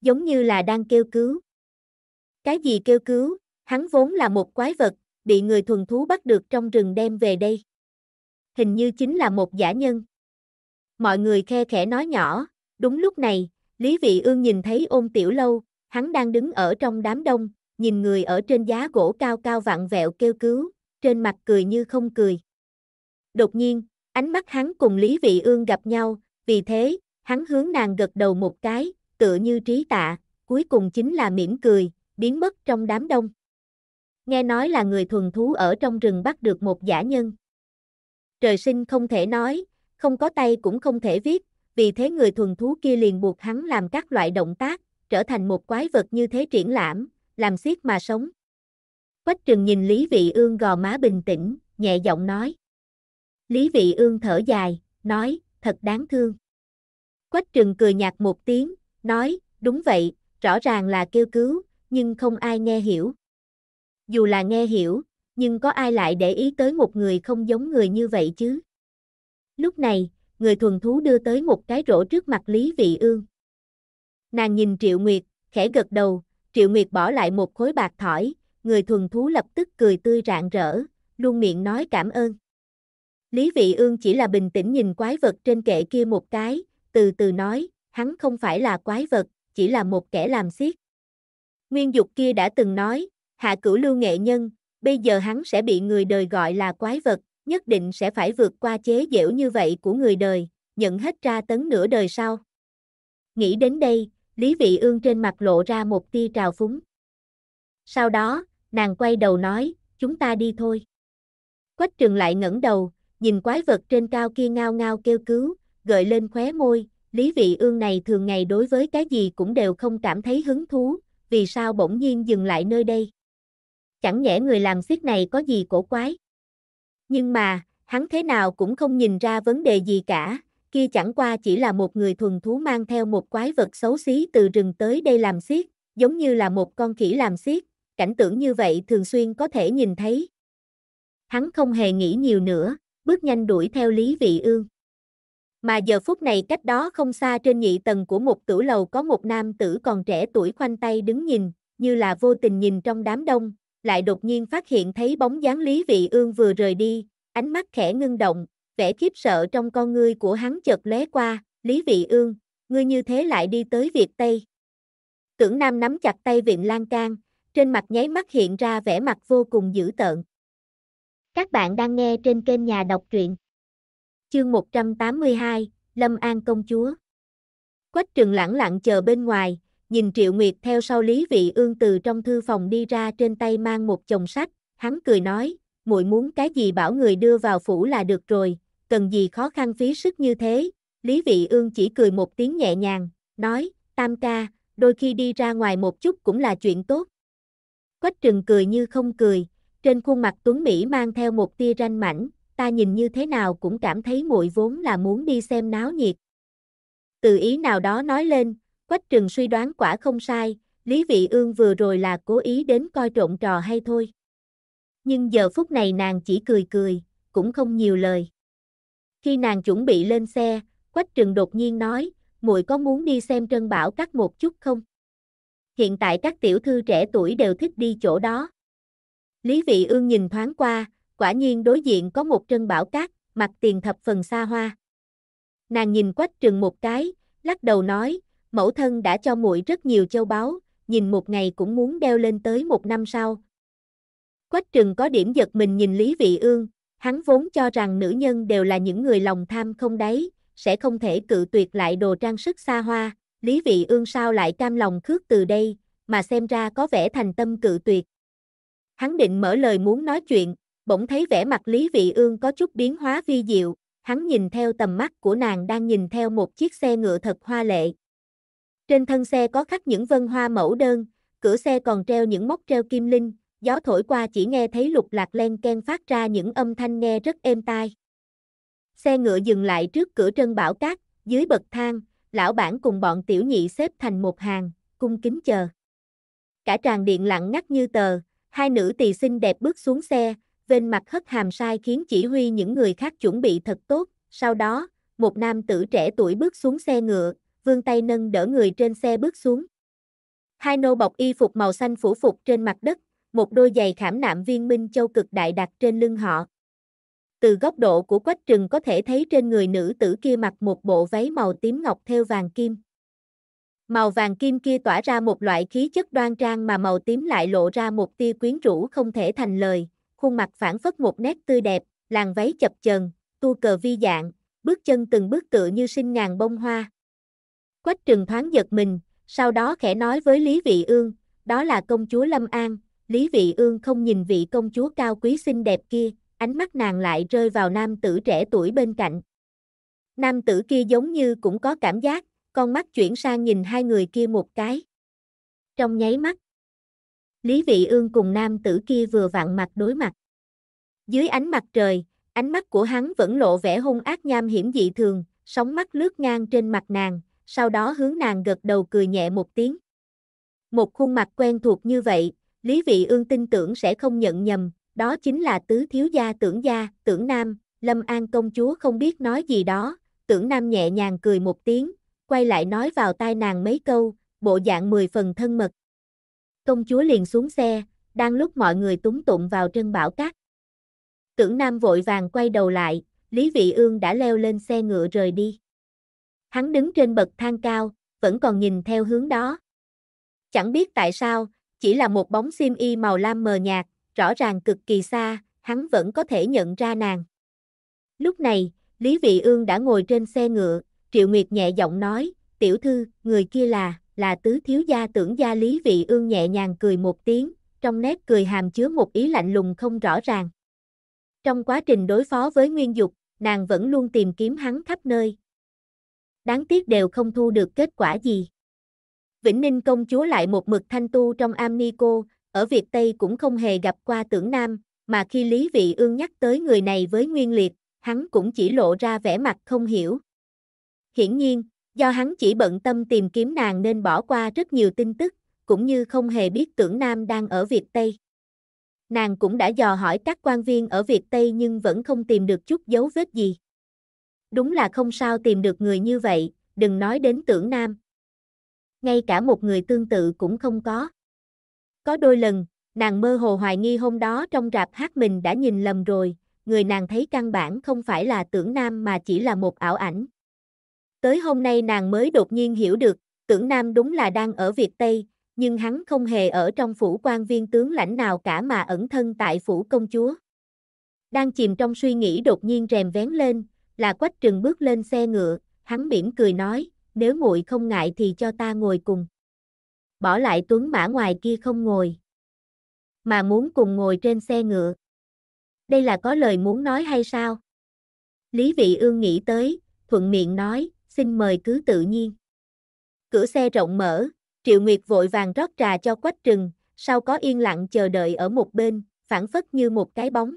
Giống như là đang kêu cứu. Cái gì kêu cứu, hắn vốn là một quái vật, bị người thuần thú bắt được trong rừng đem về đây. Hình như chính là một giả nhân. Mọi người khe khẽ nói nhỏ, đúng lúc này, Lý Vị Ương nhìn thấy ôn tiểu lâu, hắn đang đứng ở trong đám đông, nhìn người ở trên giá gỗ cao cao vặn vẹo kêu cứu, trên mặt cười như không cười. Đột nhiên, ánh mắt hắn cùng Lý Vị Ương gặp nhau, vì thế, hắn hướng nàng gật đầu một cái, tựa như trí tạ, cuối cùng chính là mỉm cười, biến mất trong đám đông. Nghe nói là người thuần thú ở trong rừng bắt được một giả nhân. Trời sinh không thể nói, không có tay cũng không thể viết, vì thế người thuần thú kia liền buộc hắn làm các loại động tác, trở thành một quái vật như thế triển lãm, làm xiết mà sống. Quách Trừng nhìn Lý Vị Ương gò má bình tĩnh, nhẹ giọng nói. Lý Vị Ương thở dài, nói, thật đáng thương. Quách Trừng cười nhạt một tiếng, nói, đúng vậy, rõ ràng là kêu cứu, nhưng không ai nghe hiểu. Dù là nghe hiểu, nhưng có ai lại để ý tới một người không giống người như vậy chứ? Lúc này, người thuần thú đưa tới một cái rổ trước mặt Lý Vị Ương. Nàng nhìn Triệu Nguyệt, khẽ gật đầu, Triệu Nguyệt bỏ lại một khối bạc thỏi, người thuần thú lập tức cười tươi rạng rỡ, luôn miệng nói cảm ơn. Lý Vị Ương chỉ là bình tĩnh nhìn quái vật trên kệ kia một cái, từ từ nói, hắn không phải là quái vật, chỉ là một kẻ làm xiết. Nguyên dục kia đã từng nói, hạ cửu lưu nghệ nhân, bây giờ hắn sẽ bị người đời gọi là quái vật, nhất định sẽ phải vượt qua chế giễu như vậy của người đời, nhận hết tra tấn nửa đời sau. Nghĩ đến đây, Lý Vị Ương trên mặt lộ ra một tia trào phúng. Sau đó, nàng quay đầu nói, chúng ta đi thôi. Quách trường lại ngẩng đầu, nhìn quái vật trên cao kia ngao ngao kêu cứu, gợi lên khóe môi, Lý Vị Ương này thường ngày đối với cái gì cũng đều không cảm thấy hứng thú, vì sao bỗng nhiên dừng lại nơi đây. Chẳng nhẽ người làm xiết này có gì cổ quái. Nhưng mà, hắn thế nào cũng không nhìn ra vấn đề gì cả, kia chẳng qua chỉ là một người thuần thú mang theo một quái vật xấu xí từ rừng tới đây làm xiết, giống như là một con khỉ làm xiết, cảnh tượng như vậy thường xuyên có thể nhìn thấy. Hắn không hề nghĩ nhiều nữa, bước nhanh đuổi theo Lý Vị Ương. Mà giờ phút này cách đó không xa trên nhị tầng của một tử lầu có một nam tử còn trẻ tuổi khoanh tay đứng nhìn, như là vô tình nhìn trong đám đông, lại đột nhiên phát hiện thấy bóng dáng Lý Vị Ương vừa rời đi, ánh mắt khẽ ngưng động, vẻ khiếp sợ trong con ngươi của hắn chợt lóe qua, Lý Vị Ương, ngươi như thế lại đi tới Việt Tây. Tưởng Nam nắm chặt tay Vịnh Lan Can, trên mặt nháy mắt hiện ra vẻ mặt vô cùng dữ tợn. Các bạn đang nghe trên kênh Nhà đọc truyện. Chương 182, Lâm An công chúa. Quách Trừng lẳng lặng chờ bên ngoài, nhìn Triệu Nguyệt theo sau Lý Vị Ương từ trong thư phòng đi ra trên tay mang một chồng sách, hắn cười nói, muội muốn cái gì bảo người đưa vào phủ là được rồi, cần gì khó khăn phí sức như thế. Lý Vị Ương chỉ cười một tiếng nhẹ nhàng, nói, tam ca, đôi khi đi ra ngoài một chút cũng là chuyện tốt. Quách Trừng cười như không cười, trên khuôn mặt Tuấn Mỹ mang theo một tia ranh mảnh, ta nhìn như thế nào cũng cảm thấy muội vốn là muốn đi xem náo nhiệt. Từ ý nào đó nói lên, Quách Trừng suy đoán quả không sai, Lý Vị Ương vừa rồi là cố ý đến coi trộn trò hay thôi. Nhưng giờ phút này nàng chỉ cười cười, cũng không nhiều lời. Khi nàng chuẩn bị lên xe, Quách Trừng đột nhiên nói, muội có muốn đi xem Trân Bảo cắt một chút không? Hiện tại các tiểu thư trẻ tuổi đều thích đi chỗ đó. Lý Vị Ương nhìn thoáng qua, quả nhiên đối diện có một chân bảo cát, mặt tiền thập phần xa hoa. Nàng nhìn quách Trừng một cái, lắc đầu nói, mẫu thân đã cho muội rất nhiều châu báu, nhìn một ngày cũng muốn đeo lên tới một năm sau. Quách trừng có điểm giật mình nhìn Lý Vị Ương, hắn vốn cho rằng nữ nhân đều là những người lòng tham không đáy, sẽ không thể cự tuyệt lại đồ trang sức xa hoa, Lý Vị Ương sao lại cam lòng khước từ đây, mà xem ra có vẻ thành tâm cự tuyệt. Hắn định mở lời muốn nói chuyện, bỗng thấy vẻ mặt Lý Vị Ương có chút biến hóa vi diệu, hắn nhìn theo tầm mắt của nàng đang nhìn theo một chiếc xe ngựa thật hoa lệ. Trên thân xe có khắc những vân hoa mẫu đơn, cửa xe còn treo những móc treo kim linh, gió thổi qua chỉ nghe thấy lục lạc len ken phát ra những âm thanh nghe rất êm tai. Xe ngựa dừng lại trước cửa Trân Bảo Cát, dưới bậc thang, lão bản cùng bọn tiểu nhị xếp thành một hàng, cung kính chờ. Cả tràng điện lặng ngắt như tờ, Hai nữ tỳ xinh đẹp bước xuống xe, vên mặt hất hàm sai khiến chỉ huy những người khác chuẩn bị thật tốt. Sau đó, một nam tử trẻ tuổi bước xuống xe ngựa, vương tay nâng đỡ người trên xe bước xuống. Hai nô bọc y phục màu xanh phủ phục trên mặt đất, một đôi giày khảm nạm viên minh châu cực đại đặt trên lưng họ. Từ góc độ của quách trừng có thể thấy trên người nữ tử kia mặc một bộ váy màu tím ngọc theo vàng kim. Màu vàng kim kia tỏa ra một loại khí chất đoan trang mà màu tím lại lộ ra một tia quyến rũ không thể thành lời, khuôn mặt phản phất một nét tươi đẹp, làn váy chập chờn, tu cờ vi dạng, bước chân từng bước tựa như sinh ngàn bông hoa. Quách trừng thoáng giật mình, sau đó khẽ nói với Lý Vị Ương, đó là công chúa Lâm An, Lý Vị Ương không nhìn vị công chúa cao quý xinh đẹp kia, ánh mắt nàng lại rơi vào nam tử trẻ tuổi bên cạnh. Nam tử kia giống như cũng có cảm giác, con mắt chuyển sang nhìn hai người kia một cái. Trong nháy mắt, Lý Vị Ương cùng nam tử kia vừa vặn mặt đối mặt. Dưới ánh mặt trời, ánh mắt của hắn vẫn lộ vẻ hung ác nham hiểm dị thường, sóng mắt lướt ngang trên mặt nàng, sau đó hướng nàng gật đầu cười nhẹ một tiếng. Một khuôn mặt quen thuộc như vậy, Lý Vị Ương tin tưởng sẽ không nhận nhầm, đó chính là tứ thiếu gia tưởng gia, tưởng nam, Lâm An công chúa không biết nói gì đó, tưởng nam nhẹ nhàng cười một tiếng, quay lại nói vào tai nàng mấy câu, bộ dạng mười phần thân mật. Công chúa liền xuống xe, đang lúc mọi người túng tụng vào trân bảo cát. Tưởng Nam vội vàng quay đầu lại, Lý Vị Ương đã leo lên xe ngựa rời đi. Hắn đứng trên bậc thang cao, vẫn còn nhìn theo hướng đó. Chẳng biết tại sao, chỉ là một bóng xiêm y màu lam mờ nhạt, rõ ràng cực kỳ xa, hắn vẫn có thể nhận ra nàng. Lúc này, Lý Vị Ương đã ngồi trên xe ngựa, Triệu Nguyệt nhẹ giọng nói, tiểu thư, người kia là, là tứ thiếu gia tưởng gia Lý Vị Ương nhẹ nhàng cười một tiếng, trong nét cười hàm chứa một ý lạnh lùng không rõ ràng. Trong quá trình đối phó với Nguyên Dục, nàng vẫn luôn tìm kiếm hắn khắp nơi. Đáng tiếc đều không thu được kết quả gì. Vĩnh Ninh công chúa lại một mực thanh tu trong Amnico, ở Việt Tây cũng không hề gặp qua tưởng Nam, mà khi Lý Vị Ương nhắc tới người này với Nguyên Liệt, hắn cũng chỉ lộ ra vẻ mặt không hiểu. Hiển nhiên, do hắn chỉ bận tâm tìm kiếm nàng nên bỏ qua rất nhiều tin tức, cũng như không hề biết tưởng nam đang ở Việt Tây. Nàng cũng đã dò hỏi các quan viên ở Việt Tây nhưng vẫn không tìm được chút dấu vết gì. Đúng là không sao tìm được người như vậy, đừng nói đến tưởng nam. Ngay cả một người tương tự cũng không có. Có đôi lần, nàng mơ hồ hoài nghi hôm đó trong rạp hát mình đã nhìn lầm rồi, người nàng thấy căn bản không phải là tưởng nam mà chỉ là một ảo ảnh. Tới hôm nay nàng mới đột nhiên hiểu được, tưởng nam đúng là đang ở Việt Tây, nhưng hắn không hề ở trong phủ quan viên tướng lãnh nào cả mà ẩn thân tại phủ công chúa. Đang chìm trong suy nghĩ đột nhiên rèm vén lên, là quách trừng bước lên xe ngựa, hắn mỉm cười nói, nếu nguội không ngại thì cho ta ngồi cùng. Bỏ lại tuấn mã ngoài kia không ngồi, mà muốn cùng ngồi trên xe ngựa. Đây là có lời muốn nói hay sao? Lý vị ương nghĩ tới, thuận miệng nói, xin mời cứ tự nhiên. Cửa xe rộng mở, Triệu Nguyệt vội vàng rót trà cho Quách Trừng, sau có yên lặng chờ đợi ở một bên, phản phất như một cái bóng.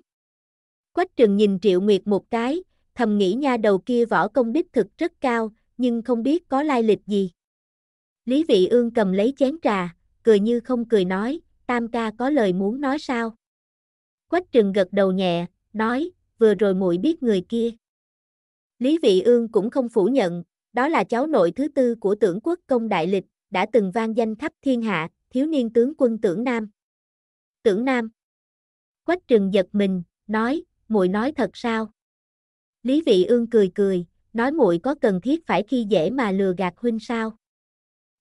Quách Trừng nhìn Triệu Nguyệt một cái, thầm nghĩ nha đầu kia võ công đích thực rất cao, nhưng không biết có lai lịch gì. Lý Vị Ương cầm lấy chén trà, cười như không cười nói, Tam ca có lời muốn nói sao? Quách Trừng gật đầu nhẹ, nói, vừa rồi muội biết người kia. Lý Vị Ương cũng không phủ nhận, đó là cháu nội thứ tư của tưởng quốc công đại lịch, đã từng vang danh khắp thiên hạ, thiếu niên tướng quân tưởng Nam. Tưởng Nam. Quách trừng giật mình, nói, muội nói thật sao? Lý Vị Ương cười cười, nói muội có cần thiết phải khi dễ mà lừa gạt huynh sao?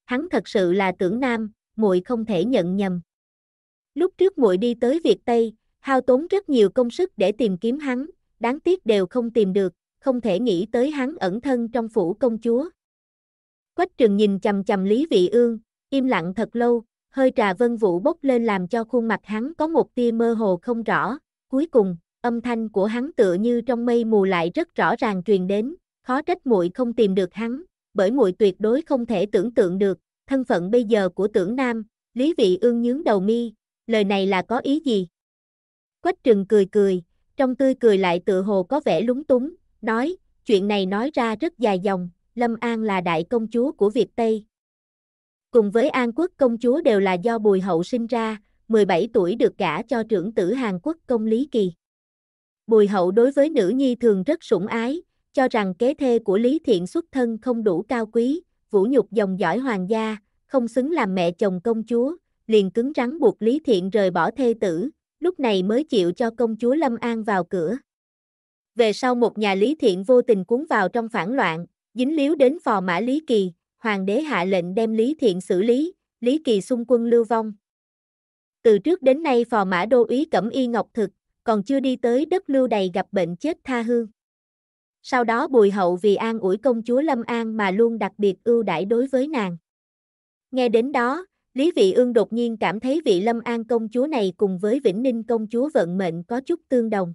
Hắn thật sự là tưởng Nam, muội không thể nhận nhầm. Lúc trước muội đi tới Việt Tây, hao tốn rất nhiều công sức để tìm kiếm hắn, đáng tiếc đều không tìm được, không thể nghĩ tới hắn ẩn thân trong phủ công chúa. Quách trường nhìn chầm chầm Lý Vị Ương, im lặng thật lâu, hơi trà vân vũ bốc lên làm cho khuôn mặt hắn có một tia mơ hồ không rõ, cuối cùng, âm thanh của hắn tựa như trong mây mù lại rất rõ ràng truyền đến, khó trách muội không tìm được hắn, bởi muội tuyệt đối không thể tưởng tượng được, thân phận bây giờ của tưởng nam, Lý Vị Ương nhướng đầu mi, lời này là có ý gì? Quách Trường cười cười, trong tươi cười lại tựa hồ có vẻ lúng túng, nói, chuyện này nói ra rất dài dòng, Lâm An là đại công chúa của Việt Tây. Cùng với An quốc công chúa đều là do Bùi Hậu sinh ra, 17 tuổi được gả cho trưởng tử Hàn Quốc công Lý Kỳ. Bùi Hậu đối với nữ nhi thường rất sủng ái, cho rằng kế thê của Lý Thiện xuất thân không đủ cao quý, vũ nhục dòng dõi hoàng gia, không xứng làm mẹ chồng công chúa, liền cứng rắn buộc Lý Thiện rời bỏ thê tử, lúc này mới chịu cho công chúa Lâm An vào cửa về sau một nhà lý thiện vô tình cuốn vào trong phản loạn, dính líu đến phò mã Lý Kỳ, hoàng đế hạ lệnh đem Lý Thiện xử lý, Lý Kỳ xung quân lưu vong. Từ trước đến nay phò mã đô úy Cẩm Y Ngọc Thực, còn chưa đi tới đất lưu đầy gặp bệnh chết tha hương. Sau đó Bùi Hậu vì an ủi công chúa Lâm An mà luôn đặc biệt ưu đãi đối với nàng. Nghe đến đó, Lý Vị Ương đột nhiên cảm thấy vị Lâm An công chúa này cùng với Vĩnh Ninh công chúa vận mệnh có chút tương đồng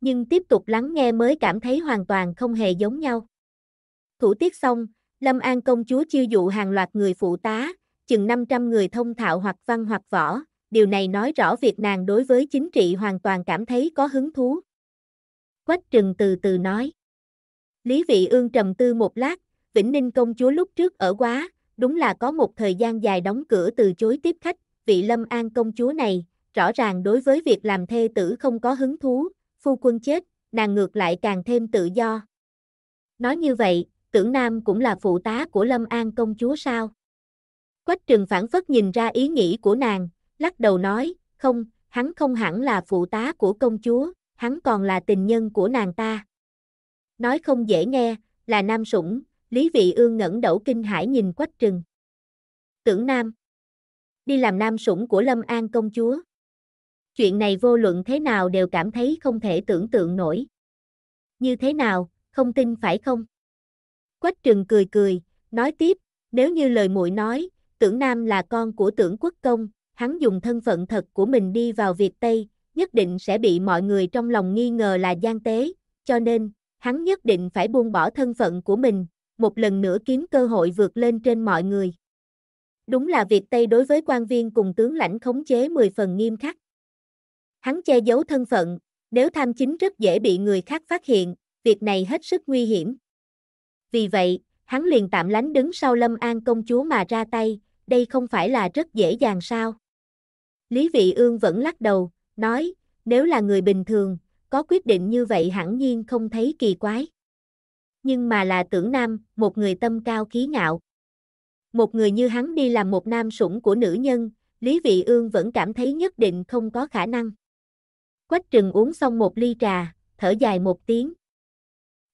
nhưng tiếp tục lắng nghe mới cảm thấy hoàn toàn không hề giống nhau. Thủ tiết xong, Lâm An công chúa chiêu dụ hàng loạt người phụ tá, chừng 500 người thông thạo hoặc văn hoặc võ, điều này nói rõ việc nàng đối với chính trị hoàn toàn cảm thấy có hứng thú. Quách Trừng từ từ nói. Lý Vị Ương trầm tư một lát, Vĩnh Ninh công chúa lúc trước ở quá, đúng là có một thời gian dài đóng cửa từ chối tiếp khách, vị Lâm An công chúa này, rõ ràng đối với việc làm thê tử không có hứng thú, phu quân chết, nàng ngược lại càng thêm tự do. Nói như vậy, tưởng nam cũng là phụ tá của Lâm An công chúa sao? Quách trừng phản phất nhìn ra ý nghĩ của nàng, lắc đầu nói, không, hắn không hẳn là phụ tá của công chúa, hắn còn là tình nhân của nàng ta. Nói không dễ nghe, là nam sủng, Lý Vị Ương ngẩng đầu kinh hãi nhìn Quách Trừng. Tưởng Nam Đi làm nam sủng của Lâm An công chúa. Chuyện này vô luận thế nào đều cảm thấy không thể tưởng tượng nổi. Như thế nào, không tin phải không? Quách trừng cười cười, nói tiếp, nếu như lời muội nói, tưởng nam là con của tưởng quốc công, hắn dùng thân phận thật của mình đi vào Việt Tây, nhất định sẽ bị mọi người trong lòng nghi ngờ là gian tế, cho nên, hắn nhất định phải buông bỏ thân phận của mình, một lần nữa kiếm cơ hội vượt lên trên mọi người. Đúng là Việt Tây đối với quan viên cùng tướng lãnh khống chế 10 phần nghiêm khắc. Hắn che giấu thân phận, nếu tham chính rất dễ bị người khác phát hiện, việc này hết sức nguy hiểm. Vì vậy, hắn liền tạm lánh đứng sau Lâm An công chúa mà ra tay, đây không phải là rất dễ dàng sao? Lý Vị Ương vẫn lắc đầu, nói, nếu là người bình thường, có quyết định như vậy hẳn nhiên không thấy kỳ quái. Nhưng mà là tưởng nam, một người tâm cao khí ngạo. Một người như hắn đi làm một nam sủng của nữ nhân, Lý Vị Ương vẫn cảm thấy nhất định không có khả năng. Quách Trừng uống xong một ly trà, thở dài một tiếng.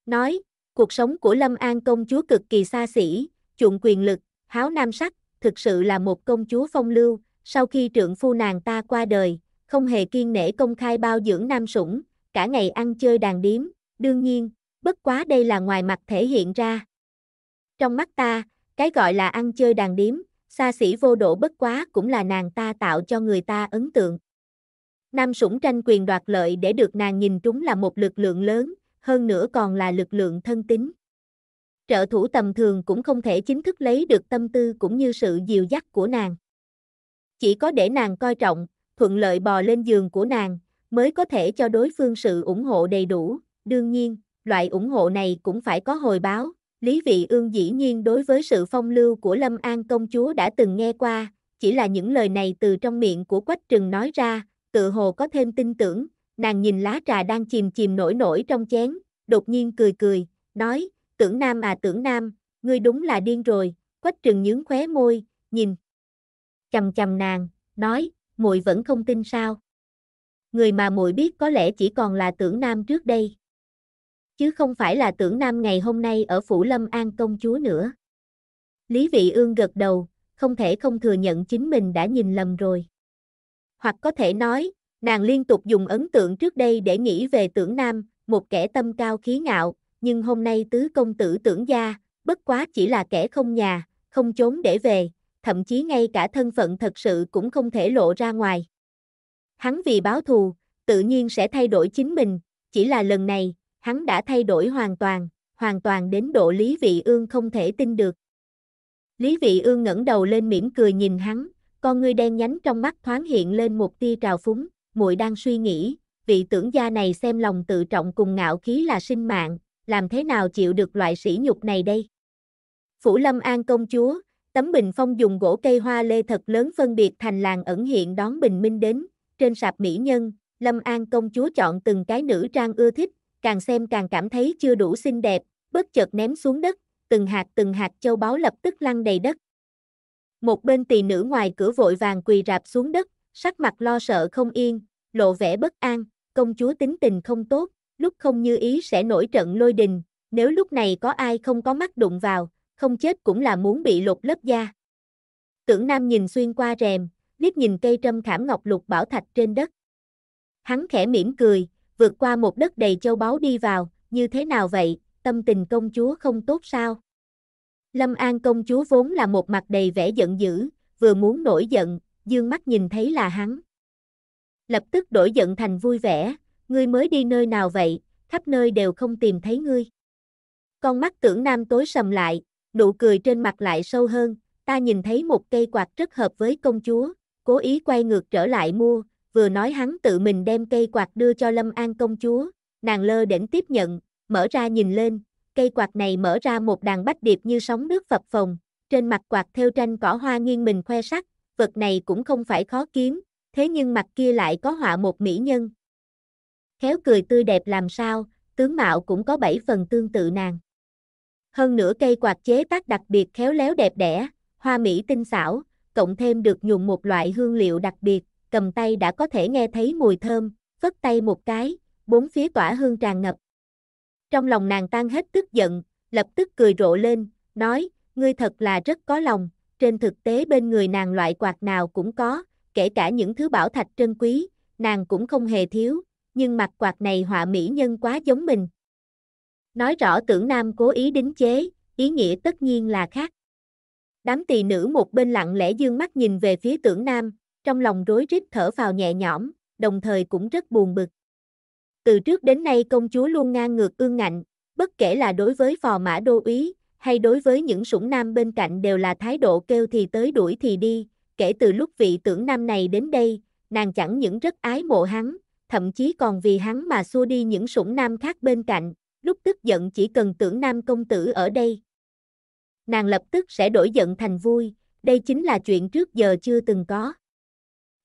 Nói, cuộc sống của Lâm An công chúa cực kỳ xa xỉ, chuộng quyền lực, háo nam sắc, thực sự là một công chúa phong lưu, sau khi trượng phu nàng ta qua đời, không hề kiên nể công khai bao dưỡng nam sủng, cả ngày ăn chơi đàn điếm, đương nhiên, bất quá đây là ngoài mặt thể hiện ra. Trong mắt ta, cái gọi là ăn chơi đàn điếm, xa xỉ vô độ bất quá cũng là nàng ta tạo cho người ta ấn tượng. Nam Sủng tranh quyền đoạt lợi để được nàng nhìn trúng là một lực lượng lớn, hơn nữa còn là lực lượng thân tín. Trợ thủ tầm thường cũng không thể chính thức lấy được tâm tư cũng như sự dìu dắt của nàng. Chỉ có để nàng coi trọng, thuận lợi bò lên giường của nàng, mới có thể cho đối phương sự ủng hộ đầy đủ. Đương nhiên, loại ủng hộ này cũng phải có hồi báo. Lý Vị Ương dĩ nhiên đối với sự phong lưu của Lâm An công chúa đã từng nghe qua, chỉ là những lời này từ trong miệng của Quách Trừng nói ra, tự hồ có thêm tin tưởng, nàng nhìn lá trà đang chìm chìm nổi nổi trong chén, đột nhiên cười cười, nói, tưởng nam à tưởng nam, ngươi đúng là điên rồi, quách trừng nhướng khóe môi, nhìn, chầm chầm nàng, nói, muội vẫn không tin sao. Người mà muội biết có lẽ chỉ còn là tưởng nam trước đây. Chứ không phải là tưởng nam ngày hôm nay ở Phủ Lâm An công chúa nữa. Lý vị ương gật đầu, không thể không thừa nhận chính mình đã nhìn lầm rồi hoặc có thể nói, nàng liên tục dùng ấn tượng trước đây để nghĩ về tưởng nam, một kẻ tâm cao khí ngạo, nhưng hôm nay tứ công tử tưởng gia, bất quá chỉ là kẻ không nhà, không trốn để về, thậm chí ngay cả thân phận thật sự cũng không thể lộ ra ngoài. Hắn vì báo thù, tự nhiên sẽ thay đổi chính mình, chỉ là lần này, hắn đã thay đổi hoàn toàn, hoàn toàn đến độ Lý Vị Ương không thể tin được. Lý Vị Ương ngẩng đầu lên mỉm cười nhìn hắn, con ngươi đen nhánh trong mắt thoáng hiện lên một tia trào phúng, muội đang suy nghĩ, vị tưởng gia này xem lòng tự trọng cùng ngạo khí là sinh mạng, làm thế nào chịu được loại sỉ nhục này đây? Phủ Lâm An công chúa, tấm bình phong dùng gỗ cây hoa lê thật lớn phân biệt thành làng ẩn hiện đón bình minh đến, trên sạp mỹ nhân, Lâm An công chúa chọn từng cái nữ trang ưa thích, càng xem càng cảm thấy chưa đủ xinh đẹp, bất chợt ném xuống đất, từng hạt từng hạt châu báu lập tức lăn đầy đất. Một bên tỳ nữ ngoài cửa vội vàng quỳ rạp xuống đất, sắc mặt lo sợ không yên, lộ vẻ bất an, công chúa tính tình không tốt, lúc không như ý sẽ nổi trận lôi đình, nếu lúc này có ai không có mắt đụng vào, không chết cũng là muốn bị lột lớp da. Tưởng Nam nhìn xuyên qua rèm, liếc nhìn cây trâm khảm ngọc lục bảo thạch trên đất. Hắn khẽ mỉm cười, vượt qua một đất đầy châu báu đi vào, như thế nào vậy, tâm tình công chúa không tốt sao? Lâm An công chúa vốn là một mặt đầy vẻ giận dữ, vừa muốn nổi giận, dương mắt nhìn thấy là hắn. Lập tức đổi giận thành vui vẻ, ngươi mới đi nơi nào vậy, khắp nơi đều không tìm thấy ngươi. Con mắt tưởng nam tối sầm lại, nụ cười trên mặt lại sâu hơn, ta nhìn thấy một cây quạt rất hợp với công chúa, cố ý quay ngược trở lại mua, vừa nói hắn tự mình đem cây quạt đưa cho Lâm An công chúa, nàng lơ đỉnh tiếp nhận, mở ra nhìn lên, cây quạt này mở ra một đàn bách điệp như sóng nước phập phồng, trên mặt quạt theo tranh cỏ hoa nghiêng mình khoe sắc, vật này cũng không phải khó kiếm, thế nhưng mặt kia lại có họa một mỹ nhân. Khéo cười tươi đẹp làm sao, tướng mạo cũng có bảy phần tương tự nàng. Hơn nữa cây quạt chế tác đặc biệt khéo léo đẹp đẽ, hoa mỹ tinh xảo, cộng thêm được dùng một loại hương liệu đặc biệt, cầm tay đã có thể nghe thấy mùi thơm, phất tay một cái, bốn phía tỏa hương tràn ngập. Trong lòng nàng tan hết tức giận, lập tức cười rộ lên, nói, ngươi thật là rất có lòng, trên thực tế bên người nàng loại quạt nào cũng có, kể cả những thứ bảo thạch trân quý, nàng cũng không hề thiếu, nhưng mặt quạt này họa mỹ nhân quá giống mình. Nói rõ tưởng nam cố ý đính chế, ý nghĩa tất nhiên là khác. Đám tỳ nữ một bên lặng lẽ dương mắt nhìn về phía tưởng nam, trong lòng rối rít thở vào nhẹ nhõm, đồng thời cũng rất buồn bực. Từ trước đến nay công chúa luôn ngang ngược ương ngạnh, bất kể là đối với phò mã đô úy, hay đối với những sủng nam bên cạnh đều là thái độ kêu thì tới đuổi thì đi. Kể từ lúc vị tưởng nam này đến đây, nàng chẳng những rất ái mộ hắn, thậm chí còn vì hắn mà xua đi những sủng nam khác bên cạnh, lúc tức giận chỉ cần tưởng nam công tử ở đây. Nàng lập tức sẽ đổi giận thành vui, đây chính là chuyện trước giờ chưa từng có.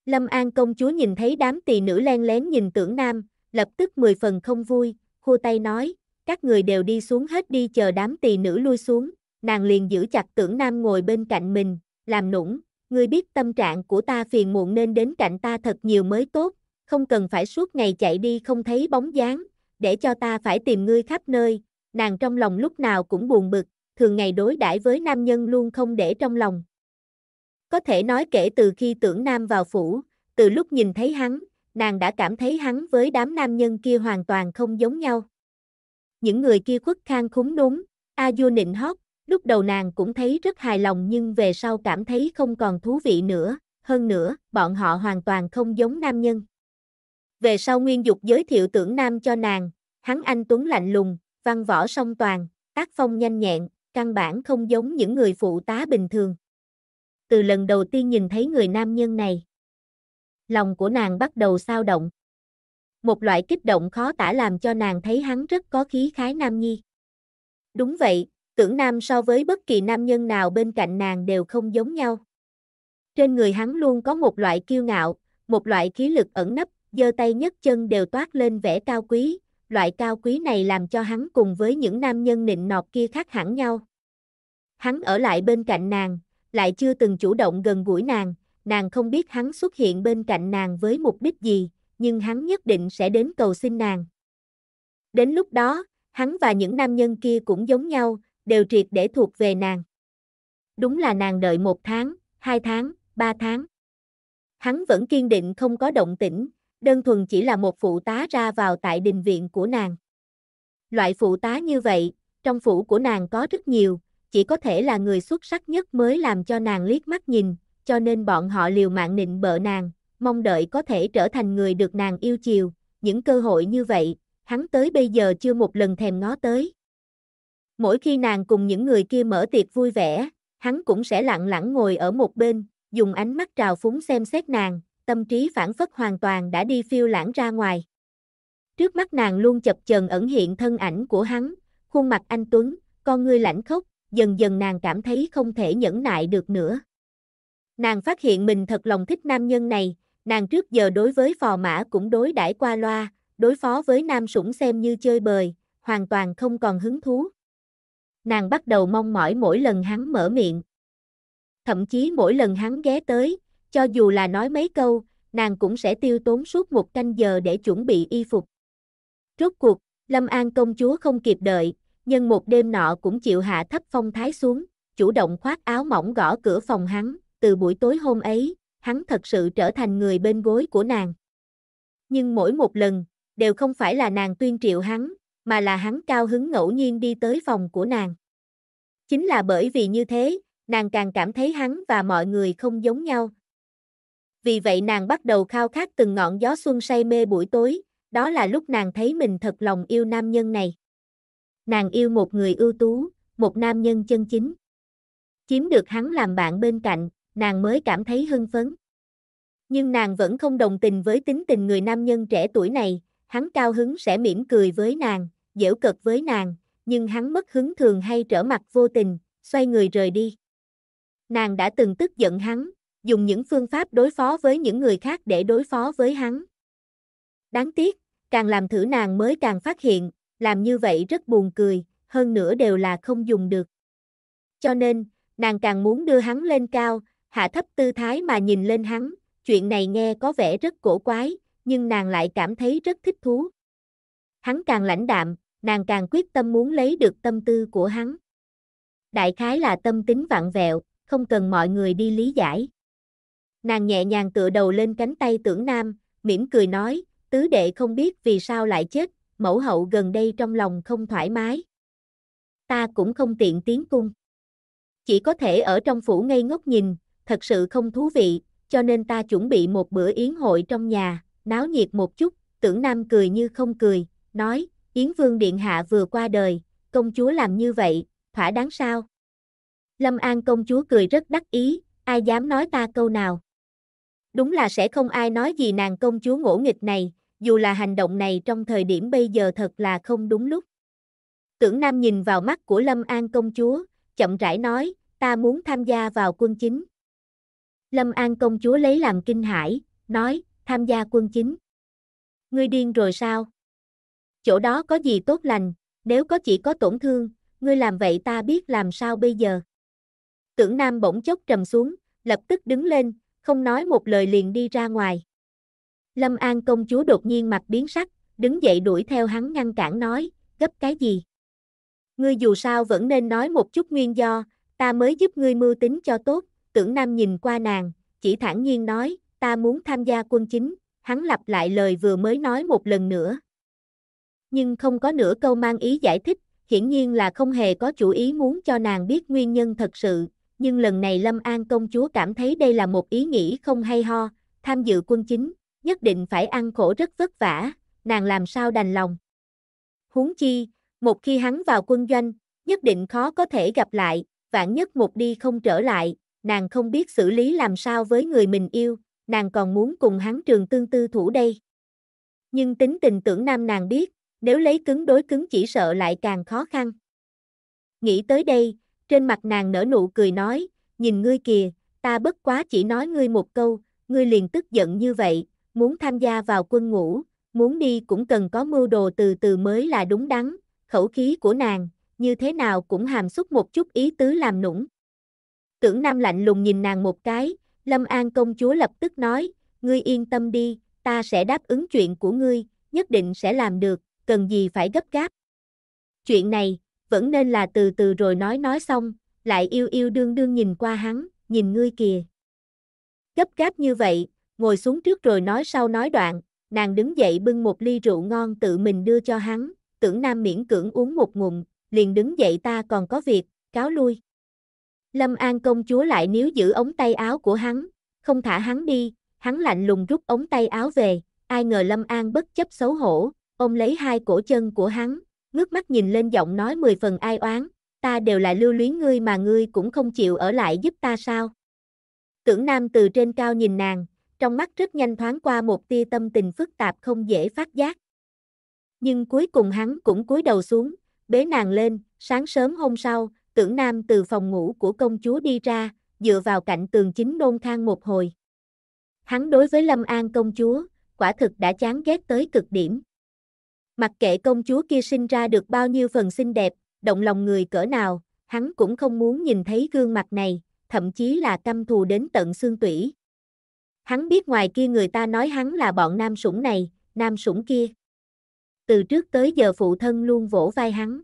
Lâm An công chúa nhìn thấy đám tỳ nữ len lén nhìn tưởng nam, lập tức mười phần không vui, khua tay nói, các người đều đi xuống hết đi chờ đám tỳ nữ lui xuống, nàng liền giữ chặt tưởng nam ngồi bên cạnh mình, làm nũng, ngươi biết tâm trạng của ta phiền muộn nên đến cạnh ta thật nhiều mới tốt, không cần phải suốt ngày chạy đi không thấy bóng dáng, để cho ta phải tìm ngươi khắp nơi, nàng trong lòng lúc nào cũng buồn bực, thường ngày đối đãi với nam nhân luôn không để trong lòng. Có thể nói kể từ khi tưởng nam vào phủ, từ lúc nhìn thấy hắn, nàng đã cảm thấy hắn với đám nam nhân kia hoàn toàn không giống nhau. Những người kia khuất khang khúng đúng, A Du nịnh hót, lúc đầu nàng cũng thấy rất hài lòng nhưng về sau cảm thấy không còn thú vị nữa, hơn nữa, bọn họ hoàn toàn không giống nam nhân. Về sau Nguyên Dục giới thiệu tưởng nam cho nàng, hắn anh Tuấn lạnh lùng, văn võ song toàn, tác phong nhanh nhẹn, căn bản không giống những người phụ tá bình thường. Từ lần đầu tiên nhìn thấy người nam nhân này, lòng của nàng bắt đầu sao động. Một loại kích động khó tả làm cho nàng thấy hắn rất có khí khái nam nhi. Đúng vậy, tưởng nam so với bất kỳ nam nhân nào bên cạnh nàng đều không giống nhau. Trên người hắn luôn có một loại kiêu ngạo, một loại khí lực ẩn nấp, giơ tay nhấc chân đều toát lên vẻ cao quý, loại cao quý này làm cho hắn cùng với những nam nhân nịnh nọt kia khác hẳn nhau. Hắn ở lại bên cạnh nàng, lại chưa từng chủ động gần gũi nàng, nàng không biết hắn xuất hiện bên cạnh nàng với mục đích gì, nhưng hắn nhất định sẽ đến cầu xin nàng. Đến lúc đó, hắn và những nam nhân kia cũng giống nhau, đều triệt để thuộc về nàng. Đúng là nàng đợi một tháng, hai tháng, ba tháng. Hắn vẫn kiên định không có động tĩnh, đơn thuần chỉ là một phụ tá ra vào tại đình viện của nàng. Loại phụ tá như vậy, trong phủ của nàng có rất nhiều, chỉ có thể là người xuất sắc nhất mới làm cho nàng liếc mắt nhìn, cho nên bọn họ liều mạng nịnh bợ nàng, mong đợi có thể trở thành người được nàng yêu chiều, những cơ hội như vậy, hắn tới bây giờ chưa một lần thèm ngó tới. Mỗi khi nàng cùng những người kia mở tiệc vui vẻ, hắn cũng sẽ lặng lặng ngồi ở một bên, dùng ánh mắt trào phúng xem xét nàng, tâm trí phản phất hoàn toàn đã đi phiêu lãng ra ngoài. Trước mắt nàng luôn chập chờn ẩn hiện thân ảnh của hắn, khuôn mặt anh Tuấn, con ngươi lãnh khốc, dần dần nàng cảm thấy không thể nhẫn nại được nữa. Nàng phát hiện mình thật lòng thích nam nhân này, nàng trước giờ đối với phò mã cũng đối đãi qua loa, đối phó với nam sủng xem như chơi bời, hoàn toàn không còn hứng thú. Nàng bắt đầu mong mỏi mỗi lần hắn mở miệng. Thậm chí mỗi lần hắn ghé tới, cho dù là nói mấy câu, nàng cũng sẽ tiêu tốn suốt một canh giờ để chuẩn bị y phục. Rốt cuộc, Lâm An công chúa không kịp đợi, nhưng một đêm nọ cũng chịu hạ thấp phong thái xuống, chủ động khoác áo mỏng gõ cửa phòng hắn, từ buổi tối hôm ấy, hắn thật sự trở thành người bên gối của nàng. Nhưng mỗi một lần, đều không phải là nàng tuyên triệu hắn, mà là hắn cao hứng ngẫu nhiên đi tới phòng của nàng. Chính là bởi vì như thế, nàng càng cảm thấy hắn và mọi người không giống nhau. Vì vậy nàng bắt đầu khao khát từng ngọn gió xuân say mê buổi tối, đó là lúc nàng thấy mình thật lòng yêu nam nhân này. Nàng yêu một người ưu tú, một nam nhân chân chính. Chiếm được hắn làm bạn bên cạnh, nàng mới cảm thấy hưng phấn. Nhưng nàng vẫn không đồng tình với tính tình người nam nhân trẻ tuổi này, hắn cao hứng sẽ mỉm cười với nàng, dễu cợt với nàng, nhưng hắn mất hứng thường hay trở mặt vô tình, xoay người rời đi. Nàng đã từng tức giận hắn, dùng những phương pháp đối phó với những người khác để đối phó với hắn. Đáng tiếc, càng làm thử nàng mới càng phát hiện, làm như vậy rất buồn cười, hơn nữa đều là không dùng được. Cho nên, nàng càng muốn đưa hắn lên cao, hạ thấp tư thái mà nhìn lên hắn, chuyện này nghe có vẻ rất cổ quái, nhưng nàng lại cảm thấy rất thích thú. Hắn càng lãnh đạm, nàng càng quyết tâm muốn lấy được tâm tư của hắn. Đại khái là tâm tính vặn vẹo, không cần mọi người đi lý giải. Nàng nhẹ nhàng tựa đầu lên cánh tay tưởng nam, mỉm cười nói, tứ đệ không biết vì sao lại chết, mẫu hậu gần đây trong lòng không thoải mái. Ta cũng không tiện tiến cung. Chỉ có thể ở trong phủ ngây ngốc nhìn, thật sự không thú vị, cho nên ta chuẩn bị một bữa yến hội trong nhà, náo nhiệt một chút, tưởng nam cười như không cười, nói, Yến Vương Điện Hạ vừa qua đời, công chúa làm như vậy, thỏa đáng sao? Lâm An công chúa cười rất đắc ý, ai dám nói ta câu nào? Đúng là sẽ không ai nói gì nàng công chúa ngỗ nghịch này, dù là hành động này trong thời điểm bây giờ thật là không đúng lúc. Tưởng Nam nhìn vào mắt của Lâm An công chúa, chậm rãi nói, ta muốn tham gia vào quân chính. Lâm An công chúa lấy làm kinh hãi, nói, tham gia quân chính. Ngươi điên rồi sao? Chỗ đó có gì tốt lành, nếu có chỉ có tổn thương, ngươi làm vậy ta biết làm sao bây giờ. Tưởng Nam bỗng chốc trầm xuống, lập tức đứng lên, không nói một lời liền đi ra ngoài. Lâm An công chúa đột nhiên mặt biến sắc, đứng dậy đuổi theo hắn ngăn cản nói, gấp cái gì? Ngươi dù sao vẫn nên nói một chút nguyên do, ta mới giúp ngươi mưu tính cho tốt tưởng nam nhìn qua nàng, chỉ thản nhiên nói, ta muốn tham gia quân chính, hắn lặp lại lời vừa mới nói một lần nữa. Nhưng không có nửa câu mang ý giải thích, hiển nhiên là không hề có chủ ý muốn cho nàng biết nguyên nhân thật sự, nhưng lần này Lâm An công chúa cảm thấy đây là một ý nghĩ không hay ho, tham dự quân chính, nhất định phải ăn khổ rất vất vả, nàng làm sao đành lòng. Huống chi, một khi hắn vào quân doanh, nhất định khó có thể gặp lại, vạn nhất một đi không trở lại, nàng không biết xử lý làm sao với người mình yêu, nàng còn muốn cùng hắn trường tương tư thủ đây. Nhưng tính tình tưởng nam nàng biết, nếu lấy cứng đối cứng chỉ sợ lại càng khó khăn. Nghĩ tới đây, trên mặt nàng nở nụ cười nói, nhìn ngươi kìa, ta bất quá chỉ nói ngươi một câu, ngươi liền tức giận như vậy, muốn tham gia vào quân ngũ, muốn đi cũng cần có mưu đồ từ từ mới là đúng đắn, khẩu khí của nàng, như thế nào cũng hàm xúc một chút ý tứ làm nũng. Tưởng Nam lạnh lùng nhìn nàng một cái, Lâm An công chúa lập tức nói, ngươi yên tâm đi, ta sẽ đáp ứng chuyện của ngươi, nhất định sẽ làm được, cần gì phải gấp gáp. Chuyện này, vẫn nên là từ từ rồi nói nói xong, lại yêu yêu đương đương nhìn qua hắn, nhìn ngươi kìa. Gấp gáp như vậy, ngồi xuống trước rồi nói sau nói đoạn, nàng đứng dậy bưng một ly rượu ngon tự mình đưa cho hắn, tưởng nam miễn cưỡng uống một ngụm, liền đứng dậy ta còn có việc, cáo lui. Lâm An công chúa lại níu giữ ống tay áo của hắn, không thả hắn đi, hắn lạnh lùng rút ống tay áo về, ai ngờ Lâm An bất chấp xấu hổ, ôm lấy hai cổ chân của hắn, ngước mắt nhìn lên giọng nói mười phần ai oán, ta đều là lưu luyến ngươi mà ngươi cũng không chịu ở lại giúp ta sao. Tưởng Nam từ trên cao nhìn nàng, trong mắt rất nhanh thoáng qua một tia tâm tình phức tạp không dễ phát giác. Nhưng cuối cùng hắn cũng cúi đầu xuống, bế nàng lên, sáng sớm hôm sau, tưởng nam từ phòng ngủ của công chúa đi ra, dựa vào cạnh tường chính nôn khang một hồi. Hắn đối với Lâm An công chúa, quả thực đã chán ghét tới cực điểm. Mặc kệ công chúa kia sinh ra được bao nhiêu phần xinh đẹp, động lòng người cỡ nào, hắn cũng không muốn nhìn thấy gương mặt này, thậm chí là căm thù đến tận xương tủy. Hắn biết ngoài kia người ta nói hắn là bọn nam sủng này, nam sủng kia. Từ trước tới giờ phụ thân luôn vỗ vai hắn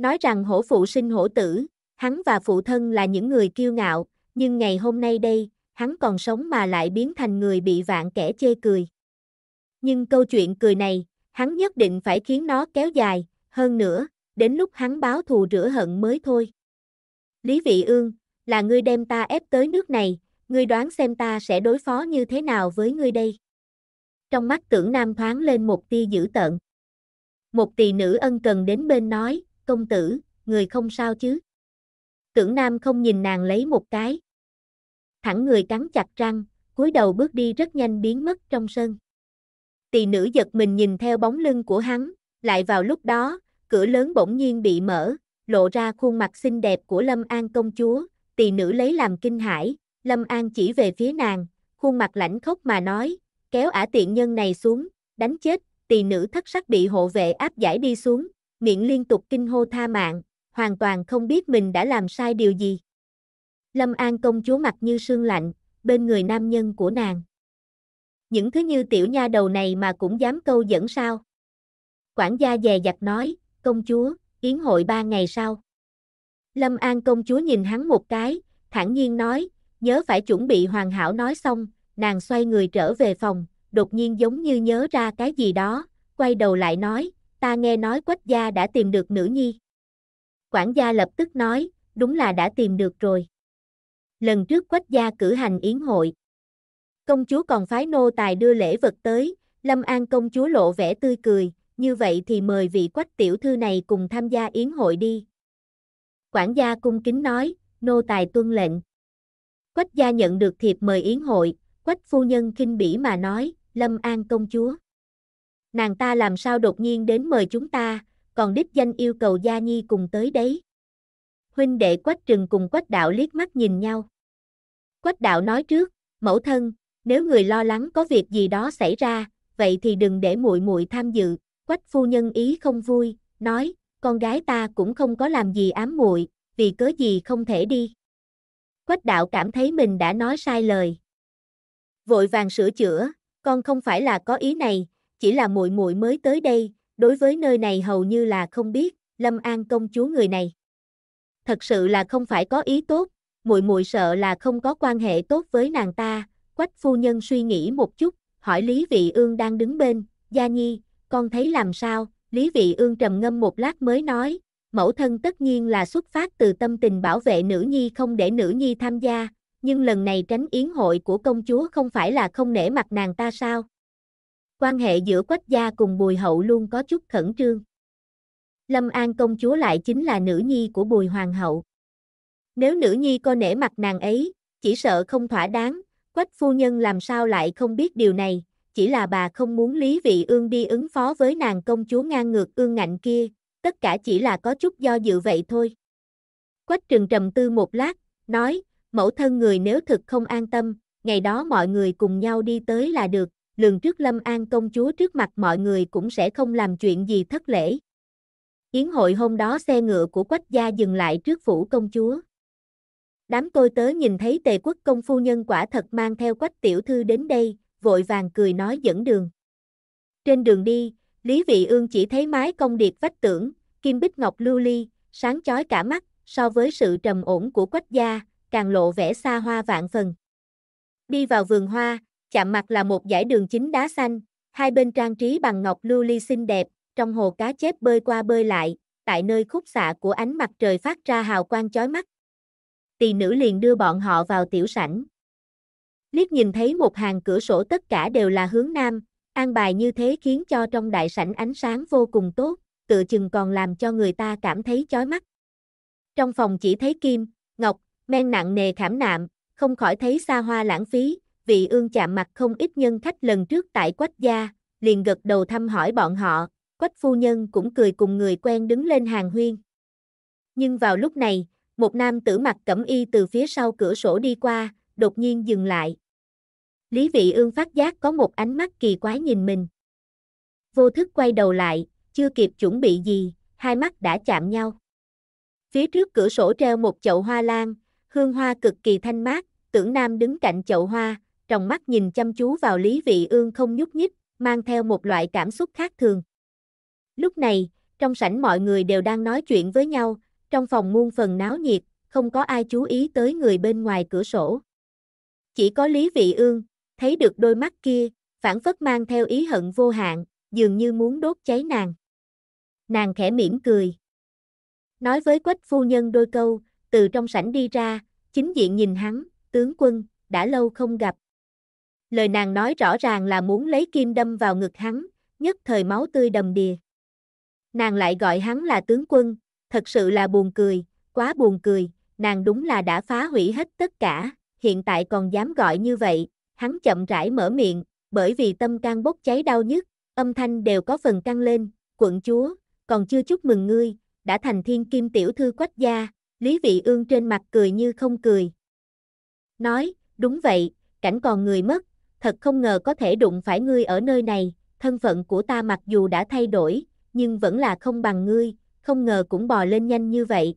nói rằng hổ phụ sinh hổ tử, hắn và phụ thân là những người kiêu ngạo, nhưng ngày hôm nay đây, hắn còn sống mà lại biến thành người bị vạn kẻ chê cười. Nhưng câu chuyện cười này, hắn nhất định phải khiến nó kéo dài, hơn nữa, đến lúc hắn báo thù rửa hận mới thôi. Lý Vị Ương, là ngươi đem ta ép tới nước này, ngươi đoán xem ta sẽ đối phó như thế nào với ngươi đây. Trong mắt tưởng nam thoáng lên một tia dữ tợn. Một tỷ nữ ân cần đến bên nói, công tử, người không sao chứ. Tưởng Nam không nhìn nàng lấy một cái. Thẳng người cắn chặt răng, cúi đầu bước đi rất nhanh biến mất trong sân. Tỳ nữ giật mình nhìn theo bóng lưng của hắn, lại vào lúc đó, cửa lớn bỗng nhiên bị mở, lộ ra khuôn mặt xinh đẹp của Lâm An công chúa, tỳ nữ lấy làm kinh hãi, Lâm An chỉ về phía nàng, khuôn mặt lãnh khốc mà nói, kéo ả tiện nhân này xuống, đánh chết, tỳ nữ thất sắc bị hộ vệ áp giải đi xuống, miệng liên tục kinh hô tha mạng, hoàn toàn không biết mình đã làm sai điều gì. Lâm An công chúa mặt như sương lạnh, bên người nam nhân của nàng. Những thứ như tiểu nha đầu này mà cũng dám câu dẫn sao? Quản gia dè dặt nói, công chúa, yến hội ba ngày sau. Lâm An công chúa nhìn hắn một cái, thản nhiên nói, nhớ phải chuẩn bị hoàn hảo nói xong, nàng xoay người trở về phòng, đột nhiên giống như nhớ ra cái gì đó, quay đầu lại nói, ta nghe nói quách gia đã tìm được nữ nhi. Quản gia lập tức nói, đúng là đã tìm được rồi. Lần trước quách gia cử hành yến hội. Công chúa còn phái nô tài đưa lễ vật tới, Lâm An công chúa lộ vẻ tươi cười, như vậy thì mời vị quách tiểu thư này cùng tham gia yến hội đi. Quản gia cung kính nói, nô tài tuân lệnh. Quách gia nhận được thiệp mời yến hội, quách phu nhân kinh bỉ mà nói, Lâm An công chúa nàng ta làm sao đột nhiên đến mời chúng ta, còn đích danh yêu cầu Gia Nhi cùng tới đấy. Huynh đệ Quách Trừng cùng Quách Đạo liếc mắt nhìn nhau. Quách Đạo nói trước, mẫu thân, nếu người lo lắng có việc gì đó xảy ra, vậy thì đừng để muội muội tham dự. Quách phu nhân ý không vui, nói, con gái ta cũng không có làm gì ám muội, vì cớ gì không thể đi. Quách đạo cảm thấy mình đã nói sai lời. Vội vàng sửa chữa, con không phải là có ý này, chỉ là muội muội mới tới đây, đối với nơi này hầu như là không biết, Lâm An công chúa người này. Thật sự là không phải có ý tốt, muội muội sợ là không có quan hệ tốt với nàng ta, Quách phu nhân suy nghĩ một chút, hỏi Lý Vị Ương đang đứng bên, Gia Nhi, con thấy làm sao, Lý Vị Ương trầm ngâm một lát mới nói, mẫu thân tất nhiên là xuất phát từ tâm tình bảo vệ nữ nhi không để nữ nhi tham gia, nhưng lần này tránh yến hội của công chúa không phải là không nể mặt nàng ta sao? Quan hệ giữa quách gia cùng Bùi Hậu luôn có chút khẩn trương. Lâm An công chúa lại chính là nữ nhi của Bùi Hoàng hậu. Nếu nữ nhi co nể mặt nàng ấy, chỉ sợ không thỏa đáng, quách phu nhân làm sao lại không biết điều này, chỉ là bà không muốn Lý Vị Ương đi ứng phó với nàng công chúa ngang ngược ương ngạnh kia, tất cả chỉ là có chút do dự vậy thôi. Quách trường trầm tư một lát, nói, mẫu thân người nếu thực không an tâm, ngày đó mọi người cùng nhau đi tới là được, lần trước Lâm An công chúa trước mặt mọi người cũng sẽ không làm chuyện gì thất lễ. Yến hội hôm đó xe ngựa của quách gia dừng lại trước phủ công chúa. Đám tôi tớ nhìn thấy tề quốc công phu nhân quả thật mang theo quách tiểu thư đến đây, vội vàng cười nói dẫn đường. Trên đường đi, Lý Vị Ương chỉ thấy mái công điệp vách tưởng, kim bích ngọc lưu ly, sáng chói cả mắt, so với sự trầm ổn của quách gia, càng lộ vẻ xa hoa vạn phần. Đi vào vườn hoa, chạm mặt là một dải đường chính đá xanh, hai bên trang trí bằng ngọc lưu ly xinh đẹp, trong hồ cá chép bơi qua bơi lại, tại nơi khúc xạ của ánh mặt trời phát ra hào quang chói mắt. Tỳ nữ liền đưa bọn họ vào tiểu sảnh. Liếc nhìn thấy một hàng cửa sổ tất cả đều là hướng nam, an bài như thế khiến cho trong đại sảnh ánh sáng vô cùng tốt, tự chừng còn làm cho người ta cảm thấy chói mắt. Trong phòng chỉ thấy kim, ngọc, men nặng nề khảm nạm, không khỏi thấy xa hoa lãng phí, vị ương chạm mặt không ít nhân khách lần trước tại quách gia, liền gật đầu thăm hỏi bọn họ, quách phu nhân cũng cười cùng người quen đứng lên hàng huyên. Nhưng vào lúc này, một nam tử mặt cẩm y từ phía sau cửa sổ đi qua, đột nhiên dừng lại. Lý vị ương phát giác có một ánh mắt kỳ quái nhìn mình. Vô thức quay đầu lại, chưa kịp chuẩn bị gì, hai mắt đã chạm nhau. Phía trước cửa sổ treo một chậu hoa lan, hương hoa cực kỳ thanh mát, tưởng nam đứng cạnh chậu hoa, tròng mắt nhìn chăm chú vào Lý Vị Ương không nhúc nhích, mang theo một loại cảm xúc khác thường. Lúc này, trong sảnh mọi người đều đang nói chuyện với nhau, trong phòng muôn phần náo nhiệt, không có ai chú ý tới người bên ngoài cửa sổ. Chỉ có Lý Vị Ương, thấy được đôi mắt kia, phản phất mang theo ý hận vô hạn, dường như muốn đốt cháy nàng. Nàng khẽ mỉm cười. Nói với quách phu nhân đôi câu, từ trong sảnh đi ra, chính diện nhìn hắn, tướng quân, đã lâu không gặp, lời nàng nói rõ ràng là muốn lấy kim đâm vào ngực hắn, nhất thời máu tươi đầm đìa. Nàng lại gọi hắn là tướng quân, thật sự là buồn cười, quá buồn cười, nàng đúng là đã phá hủy hết tất cả, hiện tại còn dám gọi như vậy, hắn chậm rãi mở miệng, bởi vì tâm can bốc cháy đau nhức, âm thanh đều có phần căng lên, quận chúa, còn chưa chúc mừng ngươi, đã thành thiên kim tiểu thư quách gia, Lý Vị Ương trên mặt cười như không cười. Nói, đúng vậy, cảnh còn người mất, thật không ngờ có thể đụng phải ngươi ở nơi này, thân phận của ta mặc dù đã thay đổi, nhưng vẫn là không bằng ngươi, không ngờ cũng bò lên nhanh như vậy.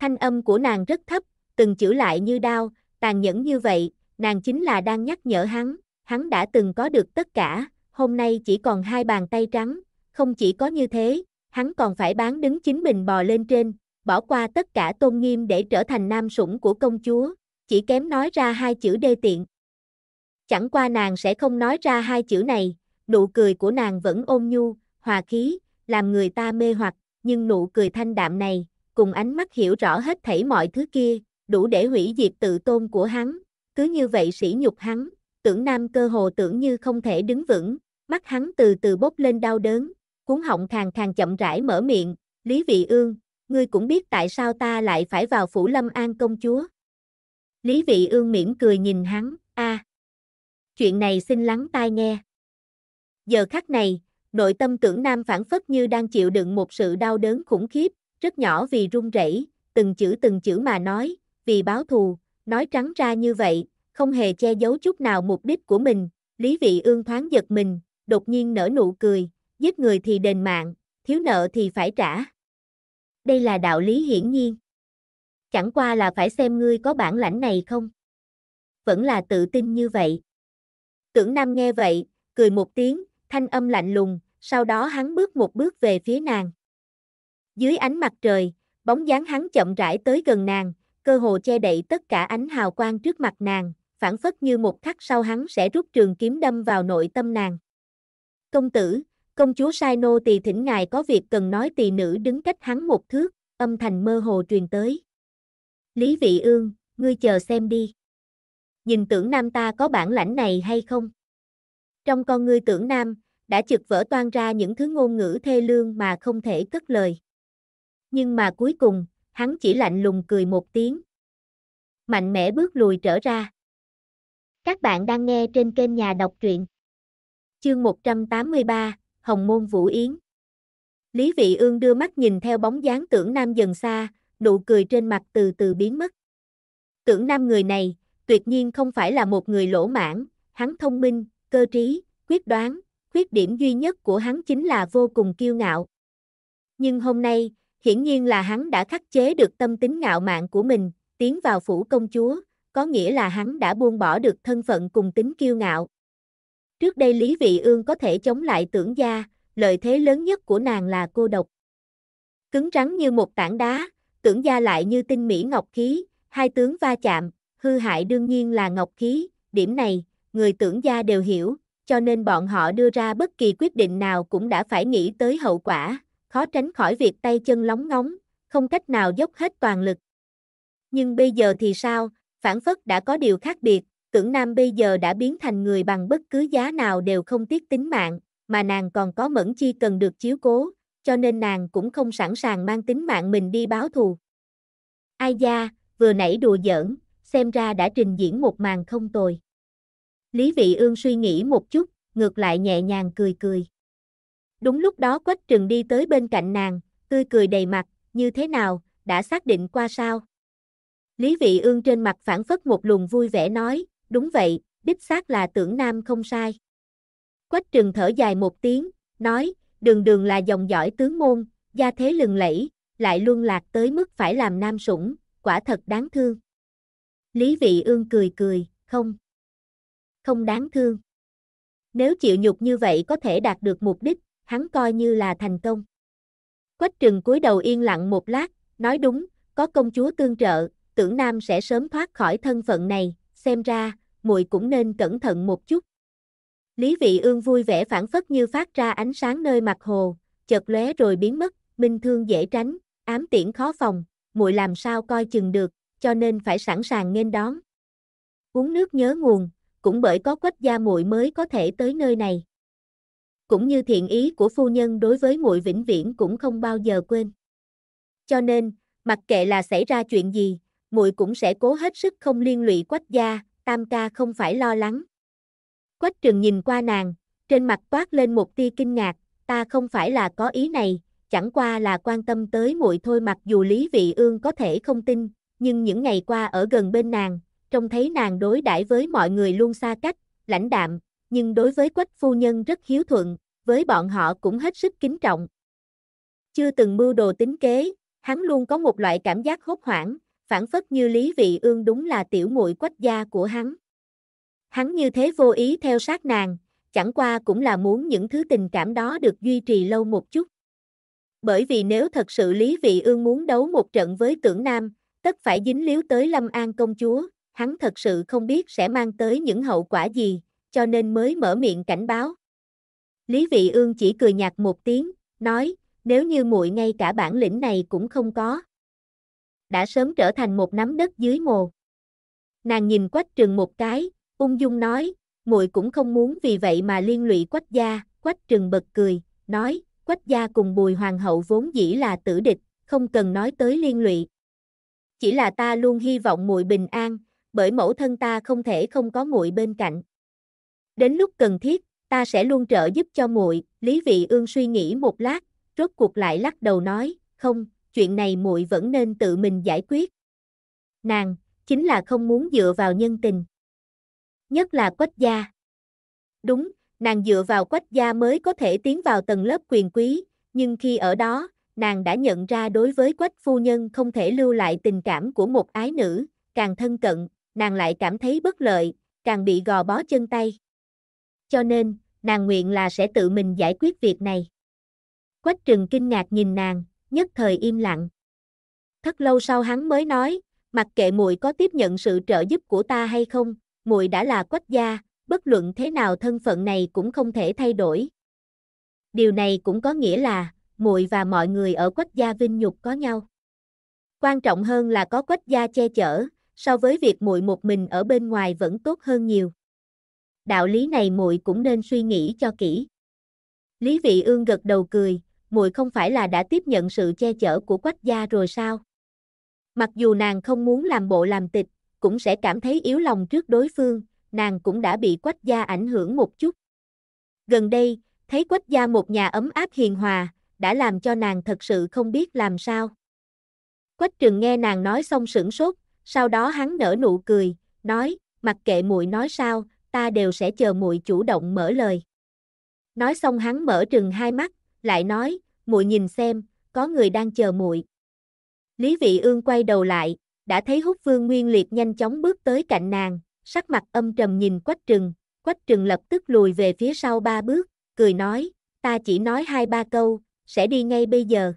Thanh âm của nàng rất thấp, từng chữ lại như đau tàn nhẫn như vậy, nàng chính là đang nhắc nhở hắn, hắn đã từng có được tất cả, hôm nay chỉ còn hai bàn tay trắng, không chỉ có như thế, hắn còn phải bán đứng chính mình bò lên trên, bỏ qua tất cả tôn nghiêm để trở thành nam sủng của công chúa, chỉ kém nói ra hai chữ đê tiện chẳng qua nàng sẽ không nói ra hai chữ này, nụ cười của nàng vẫn ôn nhu, hòa khí, làm người ta mê hoặc, nhưng nụ cười thanh đạm này, cùng ánh mắt hiểu rõ hết thảy mọi thứ kia, đủ để hủy diệt tự tôn của hắn, cứ như vậy sỉ nhục hắn, tưởng nam cơ hồ tưởng như không thể đứng vững, mắt hắn từ từ bốc lên đau đớn, cuốn họng khàn khàn chậm rãi mở miệng, Lý Vị Ương, ngươi cũng biết tại sao ta lại phải vào phủ lâm an công chúa. Lý Vị Ương mỉm cười nhìn hắn, a, chuyện này xin lắng tai nghe. Giờ khắc này, nội tâm tưởng nam phản phất như đang chịu đựng một sự đau đớn khủng khiếp, rất nhỏ vì run rẩy, từng chữ từng chữ mà nói, vì báo thù, nói trắng ra như vậy, không hề che giấu chút nào mục đích của mình, Lý Vị Ương thoáng giật mình, đột nhiên nở nụ cười, giết người thì đền mạng, thiếu nợ thì phải trả. Đây là đạo lý hiển nhiên. Chẳng qua là phải xem ngươi có bản lãnh này không. Vẫn là tự tin như vậy. Tưởng Nam nghe vậy, cười một tiếng, thanh âm lạnh lùng, sau đó hắn bước một bước về phía nàng. Dưới ánh mặt trời, bóng dáng hắn chậm rãi tới gần nàng, cơ hồ che đậy tất cả ánh hào quang trước mặt nàng, phản phất như một khắc sau hắn sẽ rút trường kiếm đâm vào nội tâm nàng. Công tử, công chúa Sai Nô tỳ thỉnh ngài có việc cần nói tỳ nữ đứng cách hắn một thước, âm thanh mơ hồ truyền tới. Lý Vị Ương, ngươi chờ xem đi nhìn tưởng nam ta có bản lãnh này hay không. Trong con ngươi tưởng nam, đã chực vỡ toan ra những thứ ngôn ngữ thê lương mà không thể cất lời. Nhưng mà cuối cùng, hắn chỉ lạnh lùng cười một tiếng. Mạnh mẽ bước lùi trở ra. Các bạn đang nghe trên kênh nhà đọc truyện. Chương 183, Hồng Môn Vũ Yến. Lý Vị Ương đưa mắt nhìn theo bóng dáng tưởng nam dần xa, nụ cười trên mặt từ từ biến mất. Tưởng nam người này, tuyệt nhiên không phải là một người lỗ mãn, hắn thông minh, cơ trí, quyết đoán, khuyết điểm duy nhất của hắn chính là vô cùng kiêu ngạo. Nhưng hôm nay, hiển nhiên là hắn đã khắc chế được tâm tính ngạo mạn của mình, tiến vào phủ công chúa, có nghĩa là hắn đã buông bỏ được thân phận cùng tính kiêu ngạo. Trước đây Lý Vị Ương có thể chống lại tưởng gia, lợi thế lớn nhất của nàng là cô độc. Cứng rắn như một tảng đá, tưởng gia lại như tinh mỹ ngọc khí, hai tướng va chạm, hư hại đương nhiên là ngọc khí, điểm này, người tưởng gia đều hiểu, cho nên bọn họ đưa ra bất kỳ quyết định nào cũng đã phải nghĩ tới hậu quả, khó tránh khỏi việc tay chân lóng ngóng, không cách nào dốc hết toàn lực. Nhưng bây giờ thì sao, phản phất đã có điều khác biệt, tưởng nam bây giờ đã biến thành người bằng bất cứ giá nào đều không tiếc tính mạng, mà nàng còn có mẫn chi cần được chiếu cố, cho nên nàng cũng không sẵn sàng mang tính mạng mình đi báo thù. Ai da, vừa nãy đùa giỡn, xem ra đã trình diễn một màn không tồi. Lý Vị Ương suy nghĩ một chút, ngược lại nhẹ nhàng cười cười. Đúng lúc đó Quách Trừng đi tới bên cạnh nàng, tươi cười đầy mặt, như thế nào, đã xác định qua sao? Lý Vị Ương trên mặt phản phất một luồng vui vẻ nói, đúng vậy, đích xác là tưởng nam không sai. Quách Trừng thở dài một tiếng, nói, đường đường là dòng dõi tướng môn, gia thế lừng lẫy, lại luân lạc tới mức phải làm nam sủng, quả thật đáng thương. Lý Vị Ương cười cười, không. Không đáng thương. Nếu chịu nhục như vậy có thể đạt được mục đích, hắn coi như là thành công. Quách trừng cúi đầu yên lặng một lát, nói đúng, có công chúa tương trợ, tưởng nam sẽ sớm thoát khỏi thân phận này, xem ra, muội cũng nên cẩn thận một chút. Lý Vị Ương vui vẻ phản phất như phát ra ánh sáng nơi mặt hồ, chợt lóe rồi biến mất, minh thương dễ tránh, ám tiễn khó phòng, muội làm sao coi chừng được, cho nên phải sẵn sàng nên đón. Uống nước nhớ nguồn, cũng bởi có quách gia muội mới có thể tới nơi này. Cũng như thiện ý của phu nhân đối với muội vĩnh viễn cũng không bao giờ quên. Cho nên, mặc kệ là xảy ra chuyện gì, muội cũng sẽ cố hết sức không liên lụy quách gia, tam ca không phải lo lắng. Quách trừng nhìn qua nàng, trên mặt toát lên một tia kinh ngạc, ta không phải là có ý này, chẳng qua là quan tâm tới muội thôi mặc dù Lý Vị Ương có thể không tin, nhưng những ngày qua ở gần bên nàng, trông thấy nàng đối đãi với mọi người luôn xa cách, lãnh đạm, nhưng đối với quách phu nhân rất hiếu thuận, với bọn họ cũng hết sức kính trọng. Chưa từng mưu đồ tính kế, hắn luôn có một loại cảm giác hốt hoảng, phản phất như Lý Vị Ương đúng là tiểu muội quách gia của hắn. Hắn như thế vô ý theo sát nàng, chẳng qua cũng là muốn những thứ tình cảm đó được duy trì lâu một chút. Bởi vì nếu thật sự Lý Vị Ương muốn đấu một trận với tưởng nam, tất phải dính líu tới Lâm An công chúa, hắn thật sự không biết sẽ mang tới những hậu quả gì, cho nên mới mở miệng cảnh báo. Lý Vị Ương chỉ cười nhạt một tiếng, nói, nếu như muội ngay cả bản lĩnh này cũng không có. Đã sớm trở thành một nắm đất dưới mồ. Nàng nhìn quách trừng một cái, ung dung nói, muội cũng không muốn vì vậy mà liên lụy quách gia, quách trừng bật cười, nói, quách gia cùng bùi hoàng hậu vốn dĩ là tử địch, không cần nói tới liên lụy chỉ là ta luôn hy vọng muội bình an, bởi mẫu thân ta không thể không có muội bên cạnh. Đến lúc cần thiết, ta sẽ luôn trợ giúp cho muội." Lý Vị Ương suy nghĩ một lát, rốt cuộc lại lắc đầu nói, "Không, chuyện này muội vẫn nên tự mình giải quyết." Nàng chính là không muốn dựa vào nhân tình. Nhất là Quách gia. Đúng, nàng dựa vào Quách gia mới có thể tiến vào tầng lớp quyền quý, nhưng khi ở đó, nàng đã nhận ra đối với quách phu nhân không thể lưu lại tình cảm của một ái nữ, càng thân cận, nàng lại cảm thấy bất lợi, càng bị gò bó chân tay. Cho nên, nàng nguyện là sẽ tự mình giải quyết việc này. Quách trừng kinh ngạc nhìn nàng, nhất thời im lặng. thất lâu sau hắn mới nói, mặc kệ muội có tiếp nhận sự trợ giúp của ta hay không, muội đã là quách gia, bất luận thế nào thân phận này cũng không thể thay đổi. Điều này cũng có nghĩa là, muội và mọi người ở Quách gia vinh nhục có nhau. Quan trọng hơn là có Quách gia che chở, so với việc muội một mình ở bên ngoài vẫn tốt hơn nhiều. Đạo lý này muội cũng nên suy nghĩ cho kỹ. Lý Vị Ương gật đầu cười, muội không phải là đã tiếp nhận sự che chở của Quách gia rồi sao? Mặc dù nàng không muốn làm bộ làm tịch, cũng sẽ cảm thấy yếu lòng trước đối phương, nàng cũng đã bị Quách gia ảnh hưởng một chút. Gần đây, thấy Quách gia một nhà ấm áp hiền hòa, đã làm cho nàng thật sự không biết làm sao. Quách Trường nghe nàng nói xong sửng sốt, sau đó hắn nở nụ cười, nói, mặc kệ muội nói sao, ta đều sẽ chờ muội chủ động mở lời. Nói xong hắn mở trừng hai mắt, lại nói, muội nhìn xem, có người đang chờ muội. Lý Vị Ương quay đầu lại, đã thấy Húc Vương Nguyên Liệt nhanh chóng bước tới cạnh nàng, sắc mặt âm trầm nhìn Quách Trừng, Quách Trừng lập tức lùi về phía sau ba bước, cười nói, ta chỉ nói hai ba câu, sẽ đi ngay bây giờ.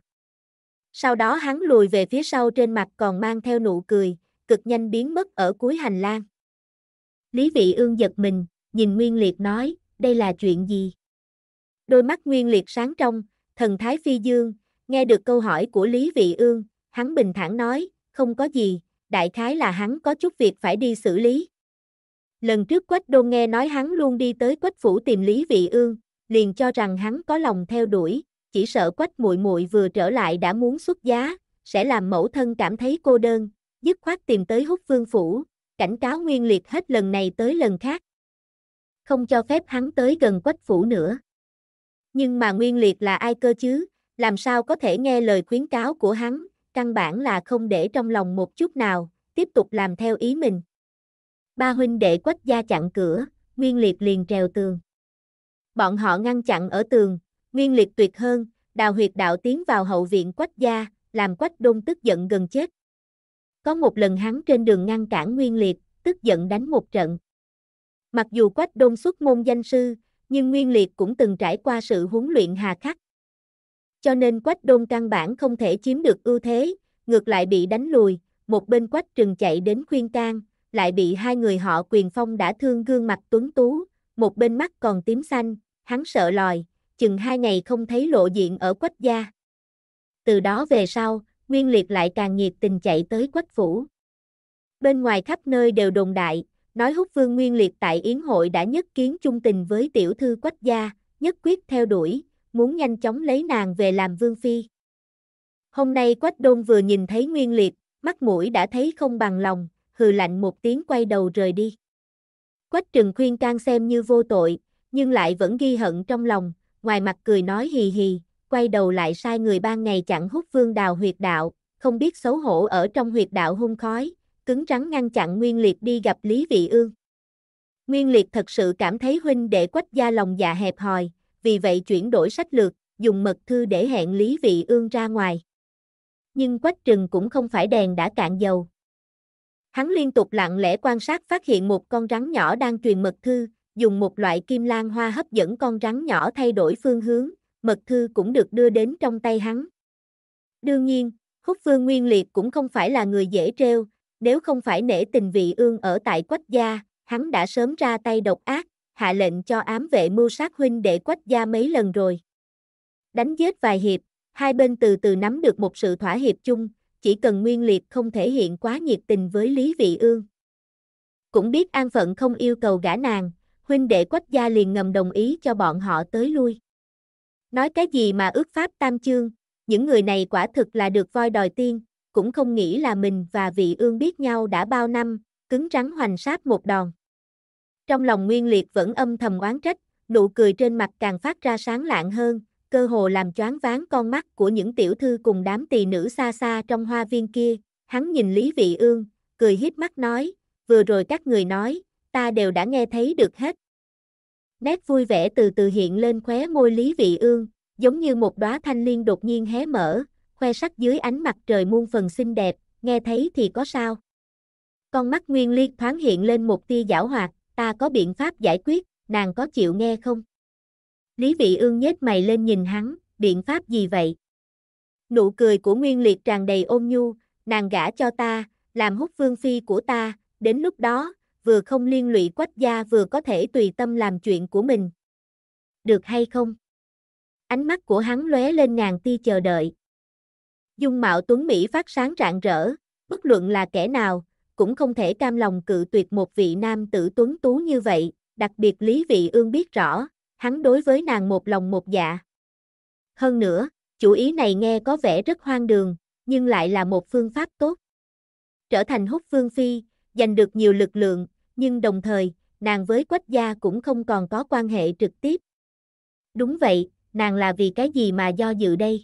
Sau đó hắn lùi về phía sau trên mặt còn mang theo nụ cười, cực nhanh biến mất ở cuối hành lang. Lý vị ương giật mình, nhìn Nguyên Liệt nói, đây là chuyện gì? Đôi mắt Nguyên Liệt sáng trong, thần thái phi dương, nghe được câu hỏi của Lý vị ương, hắn bình thản nói, không có gì, đại khái là hắn có chút việc phải đi xử lý. Lần trước Quách Đô nghe nói hắn luôn đi tới Quách Phủ tìm Lý Vị Ương, liền cho rằng hắn có lòng theo đuổi, chỉ sợ quách muội muội vừa trở lại đã muốn xuất giá, sẽ làm mẫu thân cảm thấy cô đơn, dứt khoát tìm tới hút vương phủ, cảnh cáo nguyên liệt hết lần này tới lần khác. Không cho phép hắn tới gần quách phủ nữa. Nhưng mà nguyên liệt là ai cơ chứ, làm sao có thể nghe lời khuyến cáo của hắn, căn bản là không để trong lòng một chút nào, tiếp tục làm theo ý mình. Ba huynh đệ quách gia chặn cửa, nguyên liệt liền trèo tường. Bọn họ ngăn chặn ở tường, Nguyên liệt tuyệt hơn, đào huyệt đạo tiến vào hậu viện quách gia, làm quách đôn tức giận gần chết. Có một lần hắn trên đường ngăn cản Nguyên liệt, tức giận đánh một trận. Mặc dù quách đôn xuất môn danh sư, nhưng Nguyên liệt cũng từng trải qua sự huấn luyện hà khắc. Cho nên quách đôn căn bản không thể chiếm được ưu thế, ngược lại bị đánh lùi, một bên quách trừng chạy đến khuyên can, lại bị hai người họ quyền phong đã thương gương mặt tuấn tú, một bên mắt còn tím xanh, hắn sợ lòi, chừng hai ngày không thấy lộ diện ở quách gia. Từ đó về sau, Nguyên Liệt lại càng nhiệt tình chạy tới quách phủ. Bên ngoài khắp nơi đều đồn đại, nói húc vương Nguyên Liệt tại Yến hội đã nhất kiến chung tình với tiểu thư quách gia, nhất quyết theo đuổi, muốn nhanh chóng lấy nàng về làm vương phi. Hôm nay Quách Đôn vừa nhìn thấy Nguyên Liệt, mắt mũi đã thấy không bằng lòng, hừ lạnh một tiếng quay đầu rời đi. Quách Trừng khuyên can xem như vô tội, nhưng lại vẫn ghi hận trong lòng, ngoài mặt cười nói hì hì, quay đầu lại sai người ban ngày chặn hút vương đào huyệt đạo, không biết xấu hổ ở trong huyệt đạo hung khói, cứng rắn ngăn chặn Nguyên Liệt đi gặp Lý Vị Ương. Nguyên Liệt thật sự cảm thấy huynh đệ quách gia lòng dạ hẹp hòi, vì vậy chuyển đổi sách lược, dùng mật thư để hẹn Lý Vị Ương ra ngoài. Nhưng quách trừng cũng không phải đèn đã cạn dầu. Hắn liên tục lặng lẽ quan sát phát hiện một con rắn nhỏ đang truyền mật thư, dùng một loại kim lan hoa hấp dẫn con rắn nhỏ thay đổi phương hướng, mật thư cũng được đưa đến trong tay hắn. Đương nhiên, Húc Phương Nguyên Liệt cũng không phải là người dễ trêu, nếu không phải nể tình vị ương ở tại Quách gia, hắn đã sớm ra tay độc ác, hạ lệnh cho ám vệ mưu sát huynh đệ Quách gia mấy lần rồi. Đánh giết vài hiệp, hai bên từ từ nắm được một sự thỏa hiệp chung, chỉ cần Nguyên Liệt không thể hiện quá nhiệt tình với Lý Vị Ương. Cũng biết an phận không yêu cầu gả nàng, huynh đệ quách gia liền ngầm đồng ý cho bọn họ tới lui. Nói cái gì mà ước pháp tam chương, những người này quả thực là được voi đòi tiên, cũng không nghĩ là mình và vị ương biết nhau đã bao năm, cứng rắn hoành sát một đòn. Trong lòng Nguyên Liệt vẫn âm thầm oán trách, nụ cười trên mặt càng phát ra sáng lạng hơn, cơ hồ làm choáng váng con mắt của những tiểu thư cùng đám tỳ nữ xa xa trong hoa viên kia. Hắn nhìn Lý Vị Ương, cười hít mắt nói, vừa rồi các người nói, ta đều đã nghe thấy được hết. Nét vui vẻ từ từ hiện lên khóe môi Lý Vị Ương, giống như một đóa thanh liên đột nhiên hé mở, khoe sắc dưới ánh mặt trời muôn phần xinh đẹp, nghe thấy thì có sao. Con mắt Nguyên liệt thoáng hiện lên một tia giảo hoạt, ta có biện pháp giải quyết, nàng có chịu nghe không? Lý Vị Ương nhếch mày lên nhìn hắn, biện pháp gì vậy? Nụ cười của Nguyên Liệt tràn đầy ôn nhu, nàng gả cho ta, làm húc vương phi của ta, đến lúc đó, vừa không liên lụy quách gia vừa có thể tùy tâm làm chuyện của mình. Được hay không? Ánh mắt của hắn lóe lên ngàn tia chờ đợi. Dung mạo tuấn Mỹ phát sáng rạng rỡ, bất luận là kẻ nào, cũng không thể cam lòng cự tuyệt một vị nam tử tuấn tú như vậy, đặc biệt Lý Vị Ương biết rõ, hắn đối với nàng một lòng một dạ. Hơn nữa, chủ ý này nghe có vẻ rất hoang đường, nhưng lại là một phương pháp tốt. Trở thành húc vương phi, giành được nhiều lực lượng, nhưng đồng thời, nàng với quách gia cũng không còn có quan hệ trực tiếp. Đúng vậy, nàng là vì cái gì mà do dự đây?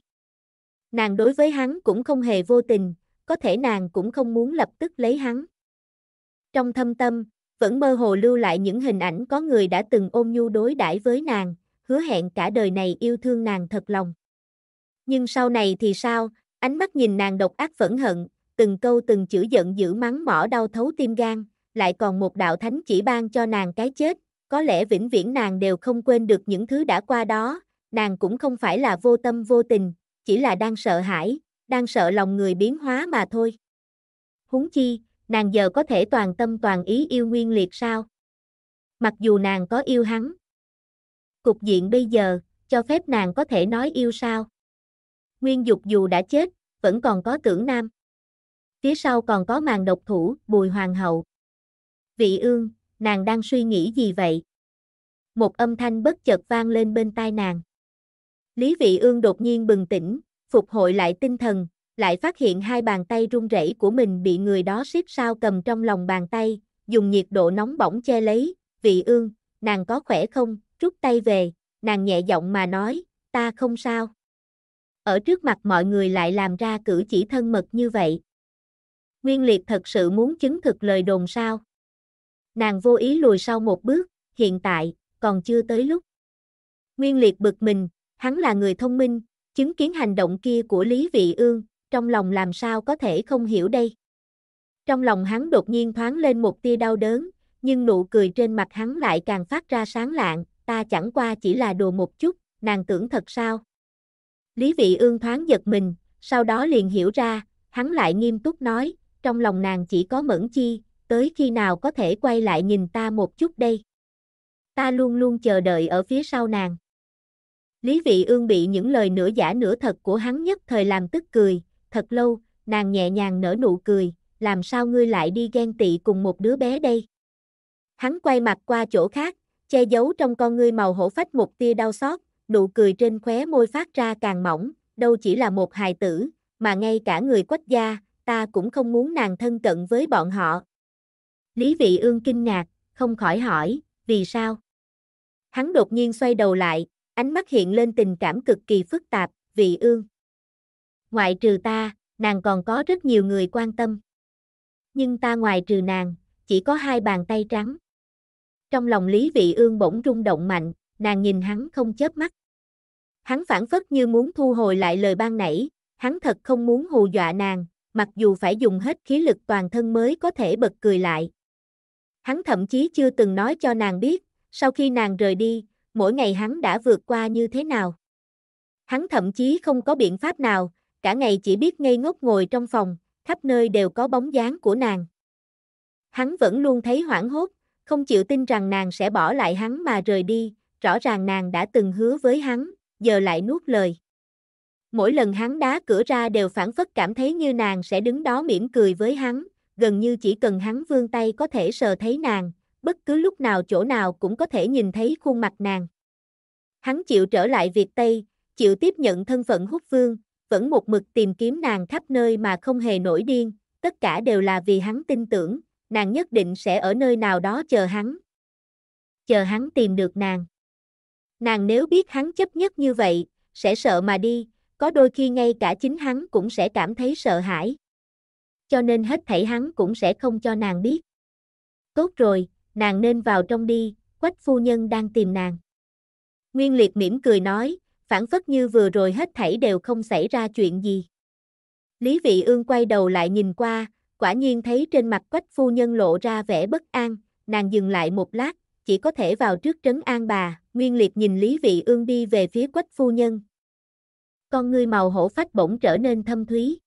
Nàng đối với hắn cũng không hề vô tình, có thể nàng cũng không muốn lập tức lấy hắn. Trong thâm tâm, vẫn mơ hồ lưu lại những hình ảnh có người đã từng ôm nhu đối đãi với nàng, hứa hẹn cả đời này yêu thương nàng thật lòng. Nhưng sau này thì sao, ánh mắt nhìn nàng độc ác phẫn hận, từng câu từng chữ giận dữ mắng mỏ đau thấu tim gan, lại còn một đạo thánh chỉ ban cho nàng cái chết, có lẽ vĩnh viễn nàng đều không quên được những thứ đã qua đó, nàng cũng không phải là vô tâm vô tình, chỉ là đang sợ hãi, đang sợ lòng người biến hóa mà thôi. Húng chi, nàng giờ có thể toàn tâm toàn ý yêu nguyên liệt sao? Mặc dù nàng có yêu hắn. Cục diện bây giờ, cho phép nàng có thể nói yêu sao? Nguyên dục dù đã chết, vẫn còn có tưởng nam. Phía sau còn có màn độc thủ, bùi hoàng hậu vị ương, nàng đang suy nghĩ gì vậy? Một âm thanh bất chợt vang lên bên tai nàng. Lý vị ương đột nhiên bừng tỉnh, phục hồi lại tinh thần, lại phát hiện hai bàn tay run rẩy của mình bị người đó siết sao cầm trong lòng bàn tay, dùng nhiệt độ nóng bỏng che lấy, vị ương, nàng có khỏe không, rút tay về, nàng nhẹ giọng mà nói, ta không sao. Ở trước mặt mọi người lại làm ra cử chỉ thân mật như vậy. Nguyên Liệt thật sự muốn chứng thực lời đồn sao? Nàng vô ý lùi sau một bước, hiện tại, còn chưa tới lúc. Nguyên liệt bực mình, hắn là người thông minh, chứng kiến hành động kia của Lý Vị Ương, trong lòng làm sao có thể không hiểu đây. Trong lòng hắn đột nhiên thoáng lên một tia đau đớn, nhưng nụ cười trên mặt hắn lại càng phát ra sáng lạng, ta chẳng qua chỉ là đùa một chút, nàng tưởng thật sao. Lý Vị Ương thoáng giật mình, sau đó liền hiểu ra, hắn lại nghiêm túc nói, trong lòng nàng chỉ có mẫn chi, tới khi nào có thể quay lại nhìn ta một chút đây. Ta luôn luôn chờ đợi ở phía sau nàng. Lý vị ương bị những lời nửa giả nửa thật của hắn nhất thời làm tức cười, thật lâu, nàng nhẹ nhàng nở nụ cười, làm sao ngươi lại đi ghen tị cùng một đứa bé đây. Hắn quay mặt qua chỗ khác, che giấu trong con ngươi màu hổ phách một tia đau xót, nụ cười trên khóe môi phát ra càng mỏng, đâu chỉ là một hài tử, mà ngay cả người quách gia, ta cũng không muốn nàng thân cận với bọn họ, Lý Vị Ương kinh ngạc, không khỏi hỏi, vì sao? Hắn đột nhiên xoay đầu lại, ánh mắt hiện lên tình cảm cực kỳ phức tạp, Vị Ương. Ngoại trừ ta, nàng còn có rất nhiều người quan tâm. Nhưng ta ngoài trừ nàng, chỉ có hai bàn tay trắng. Trong lòng Lý Vị Ương bỗng rung động mạnh, nàng nhìn hắn không chớp mắt. Hắn phản phất như muốn thu hồi lại lời ban nãy, hắn thật không muốn hù dọa nàng, mặc dù phải dùng hết khí lực toàn thân mới có thể bật cười lại. Hắn thậm chí chưa từng nói cho nàng biết, sau khi nàng rời đi, mỗi ngày hắn đã vượt qua như thế nào. Hắn thậm chí không có biện pháp nào, cả ngày chỉ biết ngây ngốc ngồi trong phòng, khắp nơi đều có bóng dáng của nàng. Hắn vẫn luôn thấy hoảng hốt, không chịu tin rằng nàng sẽ bỏ lại hắn mà rời đi, rõ ràng nàng đã từng hứa với hắn, giờ lại nuốt lời. Mỗi lần hắn đá cửa ra đều phản phất cảm thấy như nàng sẽ đứng đó mỉm cười với hắn, gần như chỉ cần hắn vươn tay có thể sờ thấy nàng, bất cứ lúc nào chỗ nào cũng có thể nhìn thấy khuôn mặt nàng. Hắn chịu trở lại Việt Tây, chịu tiếp nhận thân phận hút vương, vẫn một mực tìm kiếm nàng khắp nơi mà không hề nổi điên, tất cả đều là vì hắn tin tưởng, nàng nhất định sẽ ở nơi nào đó chờ hắn. Chờ hắn tìm được nàng. Nàng nếu biết hắn chấp nhất như vậy, sẽ sợ mà đi, có đôi khi ngay cả chính hắn cũng sẽ cảm thấy sợ hãi cho nên hết thảy hắn cũng sẽ không cho nàng biết. Tốt rồi, nàng nên vào trong đi, quách phu nhân đang tìm nàng. Nguyên liệt mỉm cười nói, phản phất như vừa rồi hết thảy đều không xảy ra chuyện gì. Lý vị ương quay đầu lại nhìn qua, quả nhiên thấy trên mặt quách phu nhân lộ ra vẻ bất an, nàng dừng lại một lát, chỉ có thể vào trước trấn an bà, nguyên liệt nhìn Lý vị ương đi về phía quách phu nhân. Con ngươi màu hổ phách bỗng trở nên thâm thúy.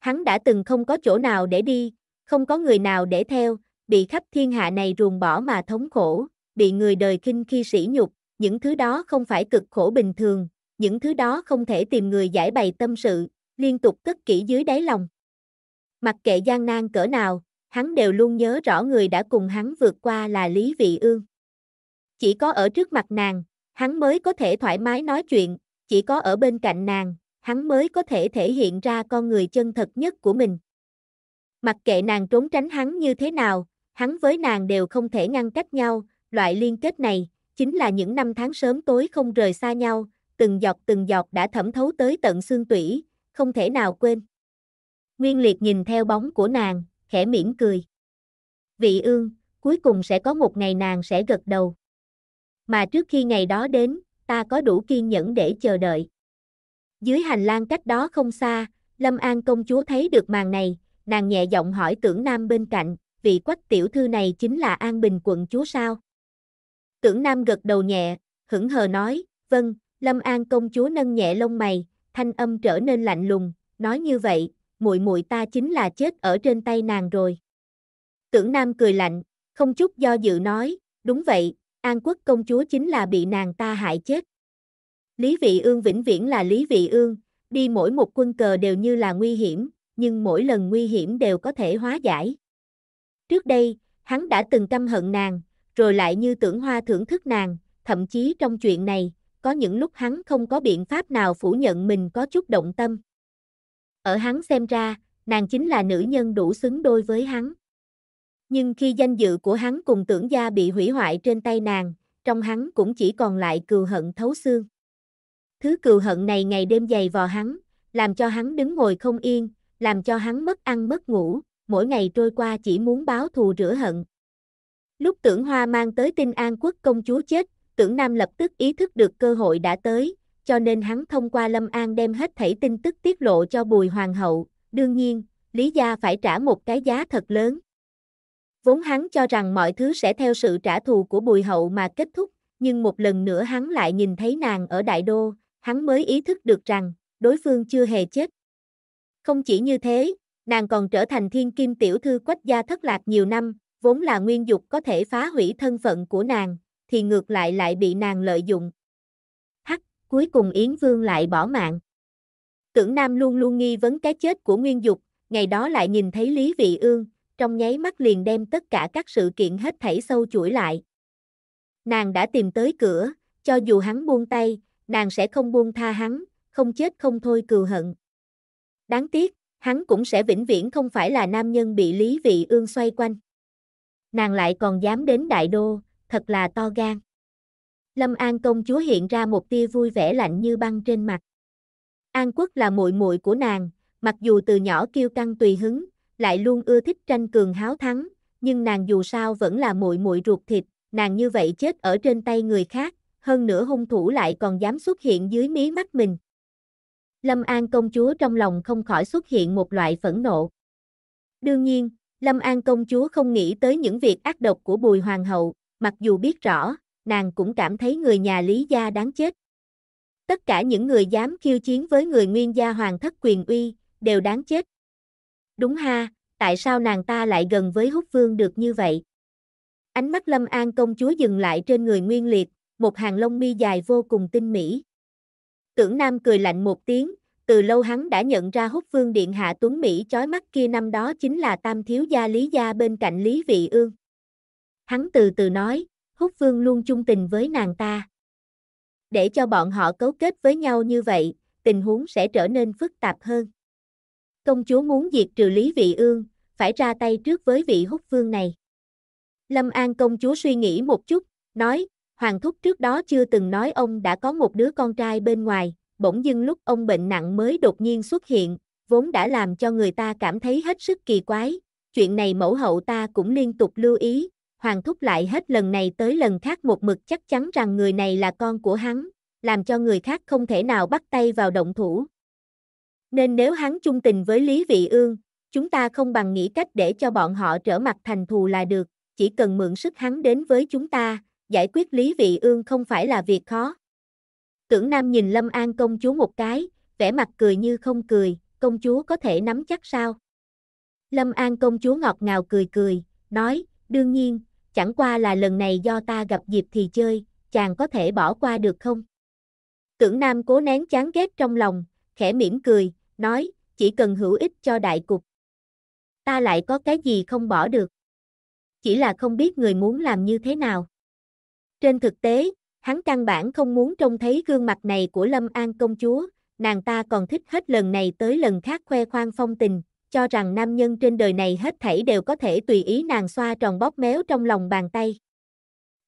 Hắn đã từng không có chỗ nào để đi, không có người nào để theo, bị khắp thiên hạ này ruồng bỏ mà thống khổ, bị người đời kinh khi sỉ nhục, những thứ đó không phải cực khổ bình thường, những thứ đó không thể tìm người giải bày tâm sự, liên tục cất kỹ dưới đáy lòng. Mặc kệ gian nan cỡ nào, hắn đều luôn nhớ rõ người đã cùng hắn vượt qua là Lý Vị Ương. Chỉ có ở trước mặt nàng, hắn mới có thể thoải mái nói chuyện, chỉ có ở bên cạnh nàng, hắn mới có thể thể hiện ra con người chân thật nhất của mình. Mặc kệ nàng trốn tránh hắn như thế nào, hắn với nàng đều không thể ngăn cách nhau, loại liên kết này, chính là những năm tháng sớm tối không rời xa nhau, từng giọt từng giọt đã thẩm thấu tới tận xương tủy, không thể nào quên. Nguyên liệt nhìn theo bóng của nàng, khẽ mỉm cười. Vị ương, cuối cùng sẽ có một ngày nàng sẽ gật đầu. Mà trước khi ngày đó đến, ta có đủ kiên nhẫn để chờ đợi. Dưới hành lang cách đó không xa, Lâm An công chúa thấy được màn này, nàng nhẹ giọng hỏi tưởng nam bên cạnh, vị quách tiểu thư này chính là An Bình quận chúa sao? Tưởng nam gật đầu nhẹ, hững hờ nói, vâng, Lâm An công chúa nâng nhẹ lông mày, thanh âm trở nên lạnh lùng, nói như vậy, muội muội ta chính là chết ở trên tay nàng rồi. Tưởng nam cười lạnh, không chút do dự nói, đúng vậy, An quốc công chúa chính là bị nàng ta hại chết. Lý Vị Ương vĩnh viễn là Lý Vị Ương, đi mỗi một quân cờ đều như là nguy hiểm, nhưng mỗi lần nguy hiểm đều có thể hóa giải. Trước đây, hắn đã từng căm hận nàng, rồi lại như tưởng hoa thưởng thức nàng, thậm chí trong chuyện này, có những lúc hắn không có biện pháp nào phủ nhận mình có chút động tâm. Ở hắn xem ra, nàng chính là nữ nhân đủ xứng đôi với hắn. Nhưng khi danh dự của hắn cùng tưởng gia bị hủy hoại trên tay nàng, trong hắn cũng chỉ còn lại cừu hận thấu xương. Thứ cừu hận này ngày đêm dày vò hắn, làm cho hắn đứng ngồi không yên, làm cho hắn mất ăn mất ngủ, mỗi ngày trôi qua chỉ muốn báo thù rửa hận. Lúc tưởng Hoa mang tới tin An quốc công chúa chết, tưởng Nam lập tức ý thức được cơ hội đã tới, cho nên hắn thông qua Lâm An đem hết thảy tin tức tiết lộ cho Bùi Hoàng hậu, đương nhiên, Lý Gia phải trả một cái giá thật lớn. Vốn hắn cho rằng mọi thứ sẽ theo sự trả thù của Bùi hậu mà kết thúc, nhưng một lần nữa hắn lại nhìn thấy nàng ở Đại Đô, hắn mới ý thức được rằng, đối phương chưa hề chết. Không chỉ như thế, nàng còn trở thành thiên kim tiểu thư quách gia thất lạc nhiều năm, vốn là nguyên dục có thể phá hủy thân phận của nàng, thì ngược lại lại bị nàng lợi dụng. Hắc, cuối cùng Yến Vương lại bỏ mạng. Tưởng Nam luôn luôn nghi vấn cái chết của nguyên dục, ngày đó lại nhìn thấy Lý Vị Ương, trong nháy mắt liền đem tất cả các sự kiện hết thảy sâu chuỗi lại. Nàng đã tìm tới cửa, cho dù hắn buông tay, nàng sẽ không buông tha hắn, không chết không thôi cừu hận. Đáng tiếc, hắn cũng sẽ vĩnh viễn không phải là nam nhân bị Lý Vị Ương xoay quanh. Nàng lại còn dám đến đại đô, thật là to gan. Lâm An công chúa hiện ra một tia vui vẻ lạnh như băng trên mặt. An Quốc là muội muội của nàng, mặc dù từ nhỏ kiêu căng tùy hứng, lại luôn ưa thích tranh cường háo thắng, nhưng nàng dù sao vẫn là muội muội ruột thịt, nàng như vậy chết ở trên tay người khác, hơn nữa hung thủ lại còn dám xuất hiện dưới mí mắt mình. Lâm An công chúa trong lòng không khỏi xuất hiện một loại phẫn nộ. Đương nhiên, Lâm An công chúa không nghĩ tới những việc ác độc của Bùi Hoàng hậu, mặc dù biết rõ, nàng cũng cảm thấy người nhà Lý Gia đáng chết. Tất cả những người dám khiêu chiến với người nguyên gia hoàng thất quyền uy, đều đáng chết. Đúng ha, tại sao nàng ta lại gần với húc vương được như vậy? Ánh mắt Lâm An công chúa dừng lại trên người Nguyên Liệt, một hàng lông mi dài vô cùng tinh mỹ. Tưởng Nam cười lạnh một tiếng, từ lâu hắn đã nhận ra húc vương điện hạ tuấn Mỹ chói mắt kia năm đó chính là tam thiếu gia Lý Gia bên cạnh Lý Vị Ương. Hắn từ từ nói, húc vương luôn chung tình với nàng ta. Để cho bọn họ cấu kết với nhau như vậy, tình huống sẽ trở nên phức tạp hơn. Công chúa muốn diệt trừ Lý Vị Ương, phải ra tay trước với vị húc vương này. Lâm An công chúa suy nghĩ một chút, nói, Hoàng Thúc trước đó chưa từng nói ông đã có một đứa con trai bên ngoài, bỗng dưng lúc ông bệnh nặng mới đột nhiên xuất hiện, vốn đã làm cho người ta cảm thấy hết sức kỳ quái. Chuyện này mẫu hậu ta cũng liên tục lưu ý, Hoàng Thúc lại hết lần này tới lần khác một mực chắc chắn rằng người này là con của hắn, làm cho người khác không thể nào bắt tay vào động thủ. Nên nếu hắn trung tình với Lý Vị Ương, chúng ta không bằng nghĩ cách để cho bọn họ trở mặt thành thù là được, chỉ cần mượn sức hắn đến với chúng ta, giải quyết Lý Vị Ương không phải là việc khó. Tưởng Nam nhìn Lâm An công chúa một cái, vẻ mặt cười như không cười, công chúa có thể nắm chắc sao? Lâm An công chúa ngọt ngào cười cười, nói, đương nhiên, chẳng qua là lần này do ta gặp dịp thì chơi, chàng có thể bỏ qua được không? Tưởng Nam cố nén chán ghét trong lòng, khẽ mỉm cười, nói, chỉ cần hữu ích cho đại cục. Ta lại có cái gì không bỏ được. Chỉ là không biết người muốn làm như thế nào. Trên thực tế, hắn căn bản không muốn trông thấy gương mặt này của Lâm An công chúa, nàng ta còn thích hết lần này tới lần khác khoe khoang phong tình, cho rằng nam nhân trên đời này hết thảy đều có thể tùy ý nàng xoa tròn bóp méo trong lòng bàn tay.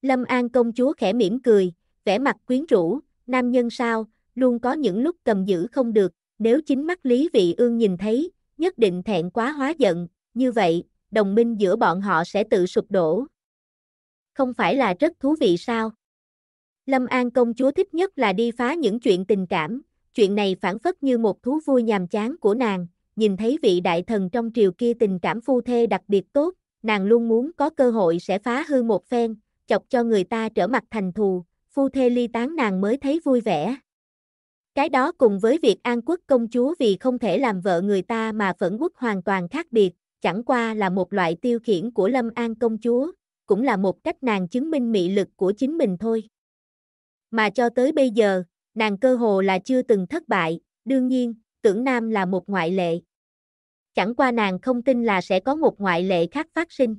Lâm An công chúa khẽ mỉm cười, vẻ mặt quyến rũ, nam nhân sao, luôn có những lúc cầm giữ không được, nếu chính mắt Lý Vị Ương nhìn thấy, nhất định thẹn quá hóa giận, như vậy, đồng minh giữa bọn họ sẽ tự sụp đổ, không phải là rất thú vị sao? Lâm An công chúa thích nhất là đi phá những chuyện tình cảm, chuyện này phản phất như một thú vui nhàm chán của nàng, nhìn thấy vị đại thần trong triều kia tình cảm phu thê đặc biệt tốt, nàng luôn muốn có cơ hội sẽ phá hư một phen, chọc cho người ta trở mặt thành thù, phu thê ly tán nàng mới thấy vui vẻ. Cái đó cùng với việc An Quốc công chúa vì không thể làm vợ người ta mà phẫn quốc hoàn toàn khác biệt, chẳng qua là một loại tiêu khiển của Lâm An công chúa, cũng là một cách nàng chứng minh mị lực của chính mình thôi. Mà cho tới bây giờ, nàng cơ hồ là chưa từng thất bại, đương nhiên, tưởng nam là một ngoại lệ. Chẳng qua nàng không tin là sẽ có một ngoại lệ khác phát sinh.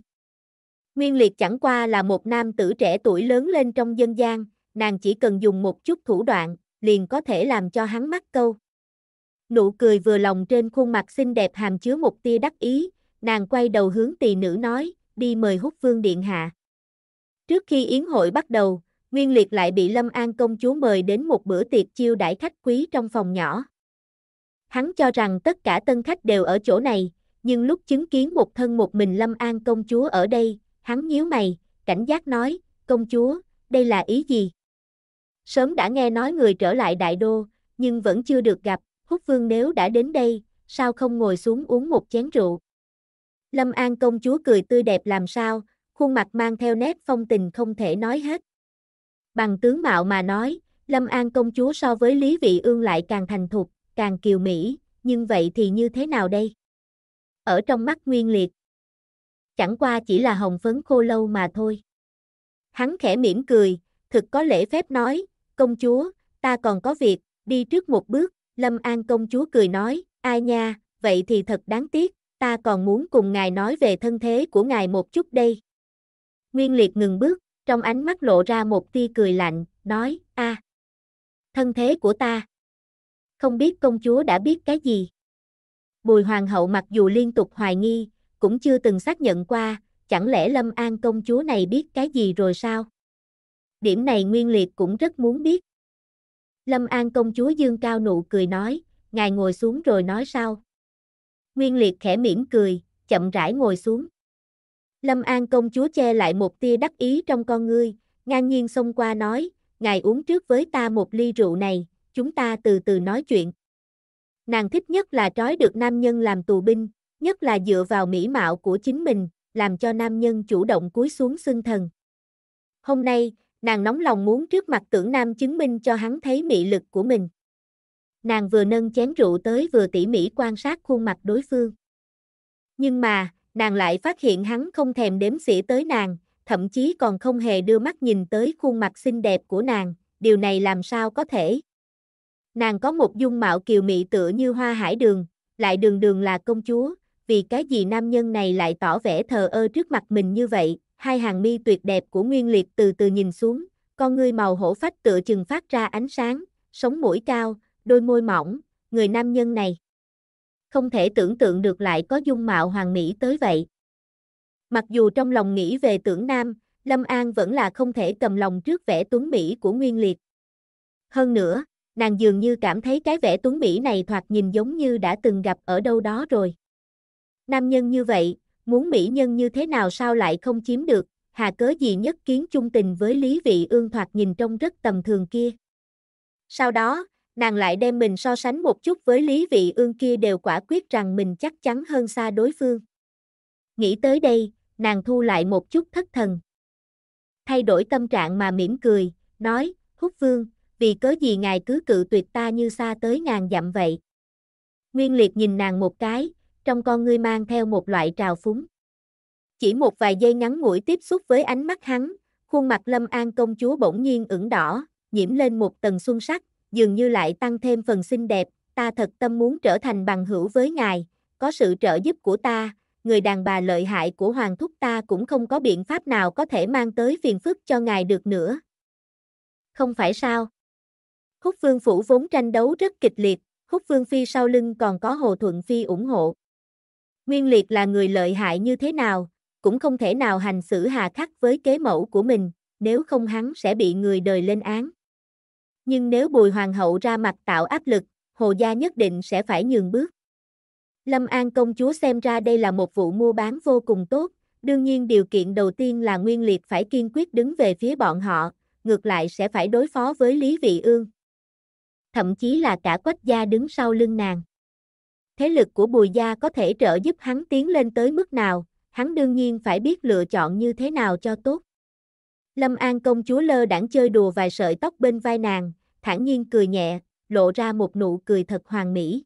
Nguyên liệt chẳng qua là một nam tử trẻ tuổi lớn lên trong dân gian, nàng chỉ cần dùng một chút thủ đoạn, liền có thể làm cho hắn mắc câu. Nụ cười vừa lòng trên khuôn mặt xinh đẹp hàm chứa một tia đắc ý, nàng quay đầu hướng tỳ nữ nói, đi mời húc vương điện hạ. Trước khi yến hội bắt đầu, Nguyên Liệt lại bị Lâm An công chúa mời đến một bữa tiệc chiêu đãi khách quý trong phòng nhỏ. Hắn cho rằng tất cả tân khách đều ở chỗ này, nhưng lúc chứng kiến một thân một mình Lâm An công chúa ở đây, hắn nhíu mày, cảnh giác nói, công chúa, đây là ý gì? Sớm đã nghe nói người trở lại đại đô, nhưng vẫn chưa được gặp, húc vương nếu đã đến đây, sao không ngồi xuống uống một chén rượu? Lâm An công chúa cười tươi đẹp làm sao, khuôn mặt mang theo nét phong tình không thể nói hết. Bằng tướng mạo mà nói, Lâm An công chúa so với Lý Vị Ương lại càng thành thục, càng kiều mỹ, nhưng vậy thì như thế nào đây? Ở trong mắt Nguyên Liệt, chẳng qua chỉ là hồng phấn khô lâu mà thôi. Hắn khẽ mỉm cười, thực có lễ phép nói, công chúa, ta còn có việc, đi trước một bước, Lâm An công chúa cười nói, ai nha, vậy thì thật đáng tiếc, ta còn muốn cùng ngài nói về thân thế của ngài một chút đây. Nguyên liệt ngừng bước, trong ánh mắt lộ ra một tia cười lạnh, nói, a, thân thế của ta. Không biết công chúa đã biết cái gì. Bùi hoàng hậu mặc dù liên tục hoài nghi, cũng chưa từng xác nhận qua, chẳng lẽ Lâm An công chúa này biết cái gì rồi sao? Điểm này Nguyên Liệt cũng rất muốn biết. Lâm An công chúa dương cao nụ cười nói, ngài ngồi xuống rồi nói sao? Nguyên Liệt khẽ mỉm cười, chậm rãi ngồi xuống. Lâm An công chúa che lại một tia đắc ý trong con ngươi, ngang nhiên xông qua nói, ngài uống trước với ta một ly rượu này, chúng ta từ từ nói chuyện. Nàng thích nhất là trói được nam nhân làm tù binh, nhất là dựa vào mỹ mạo của chính mình, làm cho nam nhân chủ động cúi xuống xưng thần. Hôm nay, nàng nóng lòng muốn trước mặt tưởng nam chứng minh cho hắn thấy mị lực của mình nàng vừa nâng chén rượu tới vừa tỉ mỉ quan sát khuôn mặt đối phương. Nhưng mà, nàng lại phát hiện hắn không thèm đếm xỉa tới nàng, thậm chí còn không hề đưa mắt nhìn tới khuôn mặt xinh đẹp của nàng, điều này làm sao có thể. Nàng có một dung mạo kiều mị tựa như hoa hải đường, lại đường đường là công chúa, vì cái gì nam nhân này lại tỏ vẻ thờ ơ trước mặt mình như vậy, hai hàng mi tuyệt đẹp của Nguyên Liệt từ từ nhìn xuống, con ngươi màu hổ phách tựa chừng phát ra ánh sáng, sống mũi cao, đôi môi mỏng, người nam nhân này. Không thể tưởng tượng được lại có dung mạo hoàng mỹ tới vậy. Mặc dù trong lòng nghĩ về tưởng nam, Lâm An vẫn là không thể cầm lòng trước vẻ tuấn mỹ của Nguyên Liệt. Hơn nữa, nàng dường như cảm thấy cái vẻ tuấn mỹ này thoạt nhìn giống như đã từng gặp ở đâu đó rồi. Nam nhân như vậy, muốn mỹ nhân như thế nào sao lại không chiếm được, hà cớ gì nhất kiến chung tình với Lý Vị Ương thoạt nhìn trông rất tầm thường kia. Sau đó, nàng lại đem mình so sánh một chút với Lý Vị Ương kia đều quả quyết rằng mình chắc chắn hơn xa đối phương. Nghĩ tới đây, nàng thu lại một chút thất thần. Thay đổi tâm trạng mà mỉm cười, nói, Húc Vương, vì cớ gì ngài cứ cự tuyệt ta như xa tới ngàn dặm vậy. Nguyên Liệt nhìn nàng một cái, trong con ngươi mang theo một loại trào phúng. Chỉ một vài giây ngắn ngủi tiếp xúc với ánh mắt hắn, khuôn mặt Lâm An công chúa bỗng nhiên ửng đỏ, nhiễm lên một tầng xuân sắc, dường như lại tăng thêm phần xinh đẹp, ta thật tâm muốn trở thành bằng hữu với ngài, có sự trợ giúp của ta, người đàn bà lợi hại của hoàng thúc ta cũng không có biện pháp nào có thể mang tới phiền phức cho ngài được nữa. Không phải sao? Húc Vương Phủ vốn tranh đấu rất kịch liệt, Húc Vương Phi sau lưng còn có Hồ Thuận Phi ủng hộ. Nguyên Liệt là người lợi hại như thế nào, cũng không thể nào hành xử hà khắc với kế mẫu của mình, nếu không hắn sẽ bị người đời lên án nhưng nếu Bùi Hoàng hậu ra mặt tạo áp lực, Hồ gia nhất định sẽ phải nhường bước. Lâm An công chúa xem ra đây là một vụ mua bán vô cùng tốt, đương nhiên điều kiện đầu tiên là Nguyên Liệt phải kiên quyết đứng về phía bọn họ, ngược lại sẽ phải đối phó với Lý Vị Ương. Thậm chí là cả Quách gia đứng sau lưng nàng. Thế lực của Bùi gia có thể trợ giúp hắn tiến lên tới mức nào, hắn đương nhiên phải biết lựa chọn như thế nào cho tốt. Lâm An công chúa lơ đãng chơi đùa vài sợi tóc bên vai nàng, thản nhiên cười nhẹ, lộ ra một nụ cười thật hoàn mỹ.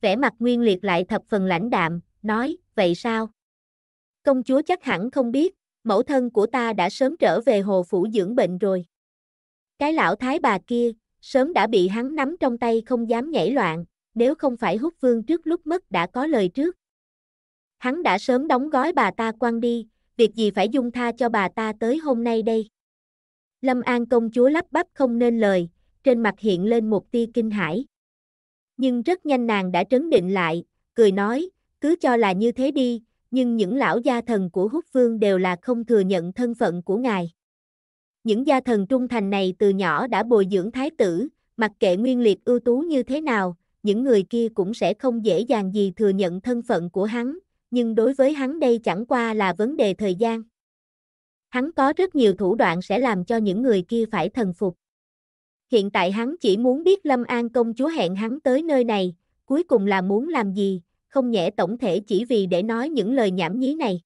Vẻ mặt Nguyên Liệt lại thập phần lãnh đạm, nói, vậy sao? Công chúa chắc hẳn không biết, mẫu thân của ta đã sớm trở về hồ phủ dưỡng bệnh rồi. Cái lão thái bà kia, sớm đã bị hắn nắm trong tay không dám nhảy loạn, nếu không phải hút vương trước lúc mất đã có lời trước. Hắn đã sớm đóng gói bà ta quăng đi, việc gì phải dung tha cho bà ta tới hôm nay đây. Lâm An công chúa lắp bắp không nên lời, trên mặt hiện lên một tia kinh hãi. Nhưng rất nhanh nàng đã trấn định lại, cười nói, cứ cho là như thế đi, nhưng những lão gia thần của húc vương đều là không thừa nhận thân phận của ngài. Những gia thần trung thành này từ nhỏ đã bồi dưỡng thái tử, mặc kệ nguyên liệt ưu tú như thế nào, những người kia cũng sẽ không dễ dàng gì thừa nhận thân phận của hắn, nhưng đối với hắn đây chẳng qua là vấn đề thời gian. Hắn có rất nhiều thủ đoạn sẽ làm cho những người kia phải thần phục. Hiện tại hắn chỉ muốn biết Lâm An công chúa hẹn hắn tới nơi này, cuối cùng là muốn làm gì, không nhẽ tổng thể chỉ vì để nói những lời nhảm nhí này.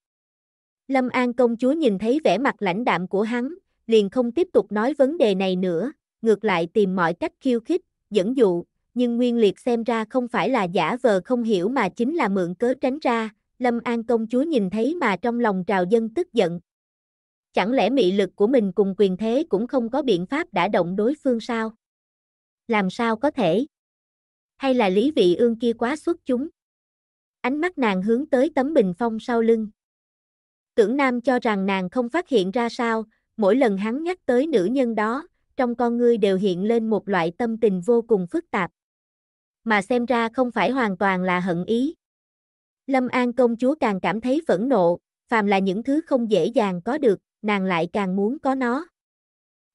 Lâm An công chúa nhìn thấy vẻ mặt lãnh đạm của hắn, liền không tiếp tục nói vấn đề này nữa, ngược lại tìm mọi cách khiêu khích, dẫn dụ, nhưng Nguyên Liệt xem ra không phải là giả vờ không hiểu mà chính là mượn cớ tránh ra, Lâm An công chúa nhìn thấy mà trong lòng trào dân tức giận. Chẳng lẽ mị lực của mình cùng quyền thế cũng không có biện pháp đã động đối phương sao? Làm sao có thể? Hay là lý vị ương kia quá xuất chúng? Ánh mắt nàng hướng tới tấm bình phong sau lưng. Tưởng Nam cho rằng nàng không phát hiện ra sao, mỗi lần hắn nhắc tới nữ nhân đó, trong con ngươi đều hiện lên một loại tâm tình vô cùng phức tạp. Mà xem ra không phải hoàn toàn là hận ý. Lâm An công chúa càng cảm thấy phẫn nộ, phàm là những thứ không dễ dàng có được, nàng lại càng muốn có nó.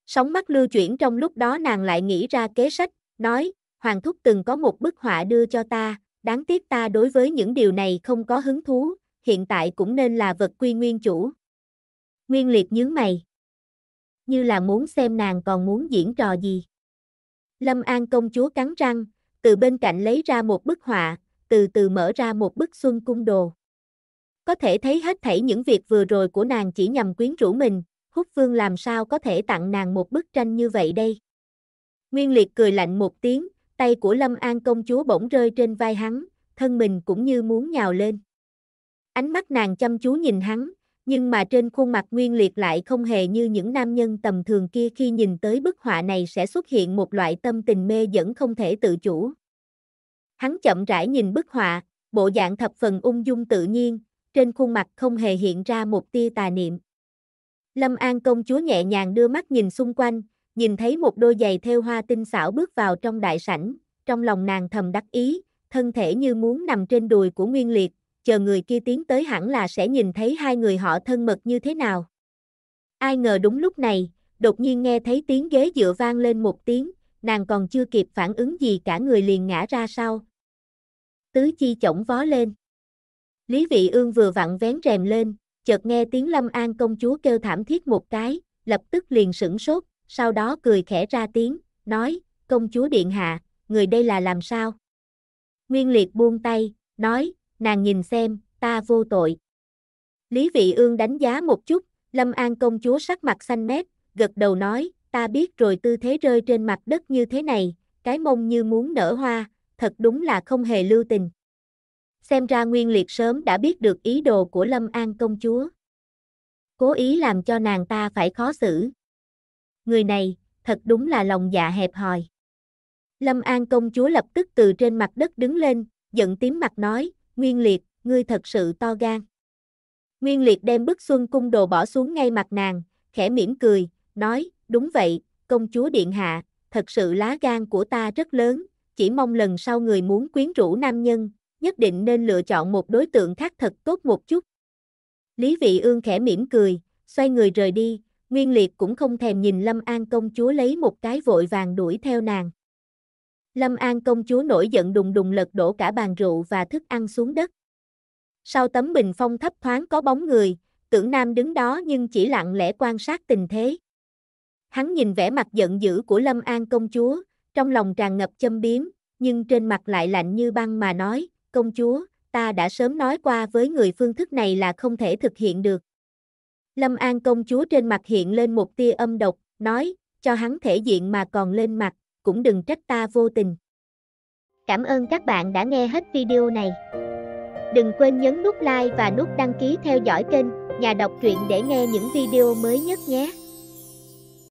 Sóng mắt lưu chuyển trong lúc đó nàng lại nghĩ ra kế sách, nói, Hoàng Thúc từng có một bức họa đưa cho ta, đáng tiếc ta đối với những điều này không có hứng thú, hiện tại cũng nên là vật quy nguyên chủ. Nguyên liệt nhướng mày. Như là muốn xem nàng còn muốn diễn trò gì. Lâm An công chúa cắn răng, từ bên cạnh lấy ra một bức họa, từ từ mở ra một bức xuân cung đồ. Có thể thấy hết thảy những việc vừa rồi của nàng chỉ nhằm quyến rũ mình, hút vương làm sao có thể tặng nàng một bức tranh như vậy đây. Nguyên liệt cười lạnh một tiếng, tay của Lâm An công chúa bỗng rơi trên vai hắn, thân mình cũng như muốn nhào lên. Ánh mắt nàng chăm chú nhìn hắn, nhưng mà trên khuôn mặt nguyên liệt lại không hề như những nam nhân tầm thường kia khi nhìn tới bức họa này sẽ xuất hiện một loại tâm tình mê dẫn không thể tự chủ. Hắn chậm rãi nhìn bức họa, bộ dạng thập phần ung dung tự nhiên, trên khuôn mặt không hề hiện ra một tia tà niệm. Lâm An công chúa nhẹ nhàng đưa mắt nhìn xung quanh, nhìn thấy một đôi giày theo hoa tinh xảo bước vào trong đại sảnh, trong lòng nàng thầm đắc ý, thân thể như muốn nằm trên đùi của Nguyên Liệt, chờ người kia tiến tới hẳn là sẽ nhìn thấy hai người họ thân mật như thế nào. Ai ngờ đúng lúc này, đột nhiên nghe thấy tiếng ghế dựa vang lên một tiếng, nàng còn chưa kịp phản ứng gì cả người liền ngã ra sau. Tứ chi chổng vó lên. Lý vị ương vừa vặn vén rèm lên, chợt nghe tiếng lâm an công chúa kêu thảm thiết một cái, lập tức liền sửng sốt, sau đó cười khẽ ra tiếng, nói, công chúa điện hạ, người đây là làm sao? Nguyên liệt buông tay, nói, nàng nhìn xem, ta vô tội. Lý vị ương đánh giá một chút, lâm an công chúa sắc mặt xanh mét, gật đầu nói, ta biết rồi tư thế rơi trên mặt đất như thế này, cái mông như muốn nở hoa, thật đúng là không hề lưu tình. Xem ra Nguyên Liệt sớm đã biết được ý đồ của Lâm An công chúa. Cố ý làm cho nàng ta phải khó xử. Người này, thật đúng là lòng dạ hẹp hòi. Lâm An công chúa lập tức từ trên mặt đất đứng lên, giận tím mặt nói, Nguyên Liệt, ngươi thật sự to gan. Nguyên Liệt đem bức xuân cung đồ bỏ xuống ngay mặt nàng, khẽ mỉm cười, nói, đúng vậy, công chúa điện hạ, thật sự lá gan của ta rất lớn, chỉ mong lần sau người muốn quyến rũ nam nhân, nhất định nên lựa chọn một đối tượng khác thật tốt một chút. Lý vị ương khẽ mỉm cười, xoay người rời đi, Nguyên Liệt cũng không thèm nhìn Lâm An công chúa lấy một cái vội vàng đuổi theo nàng. Lâm An công chúa nổi giận đùng đùng lật đổ cả bàn rượu và thức ăn xuống đất. Sau tấm bình phong thấp thoáng có bóng người, tưởng nam đứng đó nhưng chỉ lặng lẽ quan sát tình thế. Hắn nhìn vẻ mặt giận dữ của Lâm An công chúa, trong lòng tràn ngập châm biếm, nhưng trên mặt lại lạnh như băng mà nói, công chúa, ta đã sớm nói qua với người phương thức này là không thể thực hiện được. Lâm An công chúa trên mặt hiện lên một tia âm độc, nói, cho hắn thể diện mà còn lên mặt, cũng đừng trách ta vô tình. Cảm ơn các bạn đã nghe hết video này. Đừng quên nhấn nút like và nút đăng ký theo dõi kênh Nhà đọc truyện để nghe những video mới nhất nhé.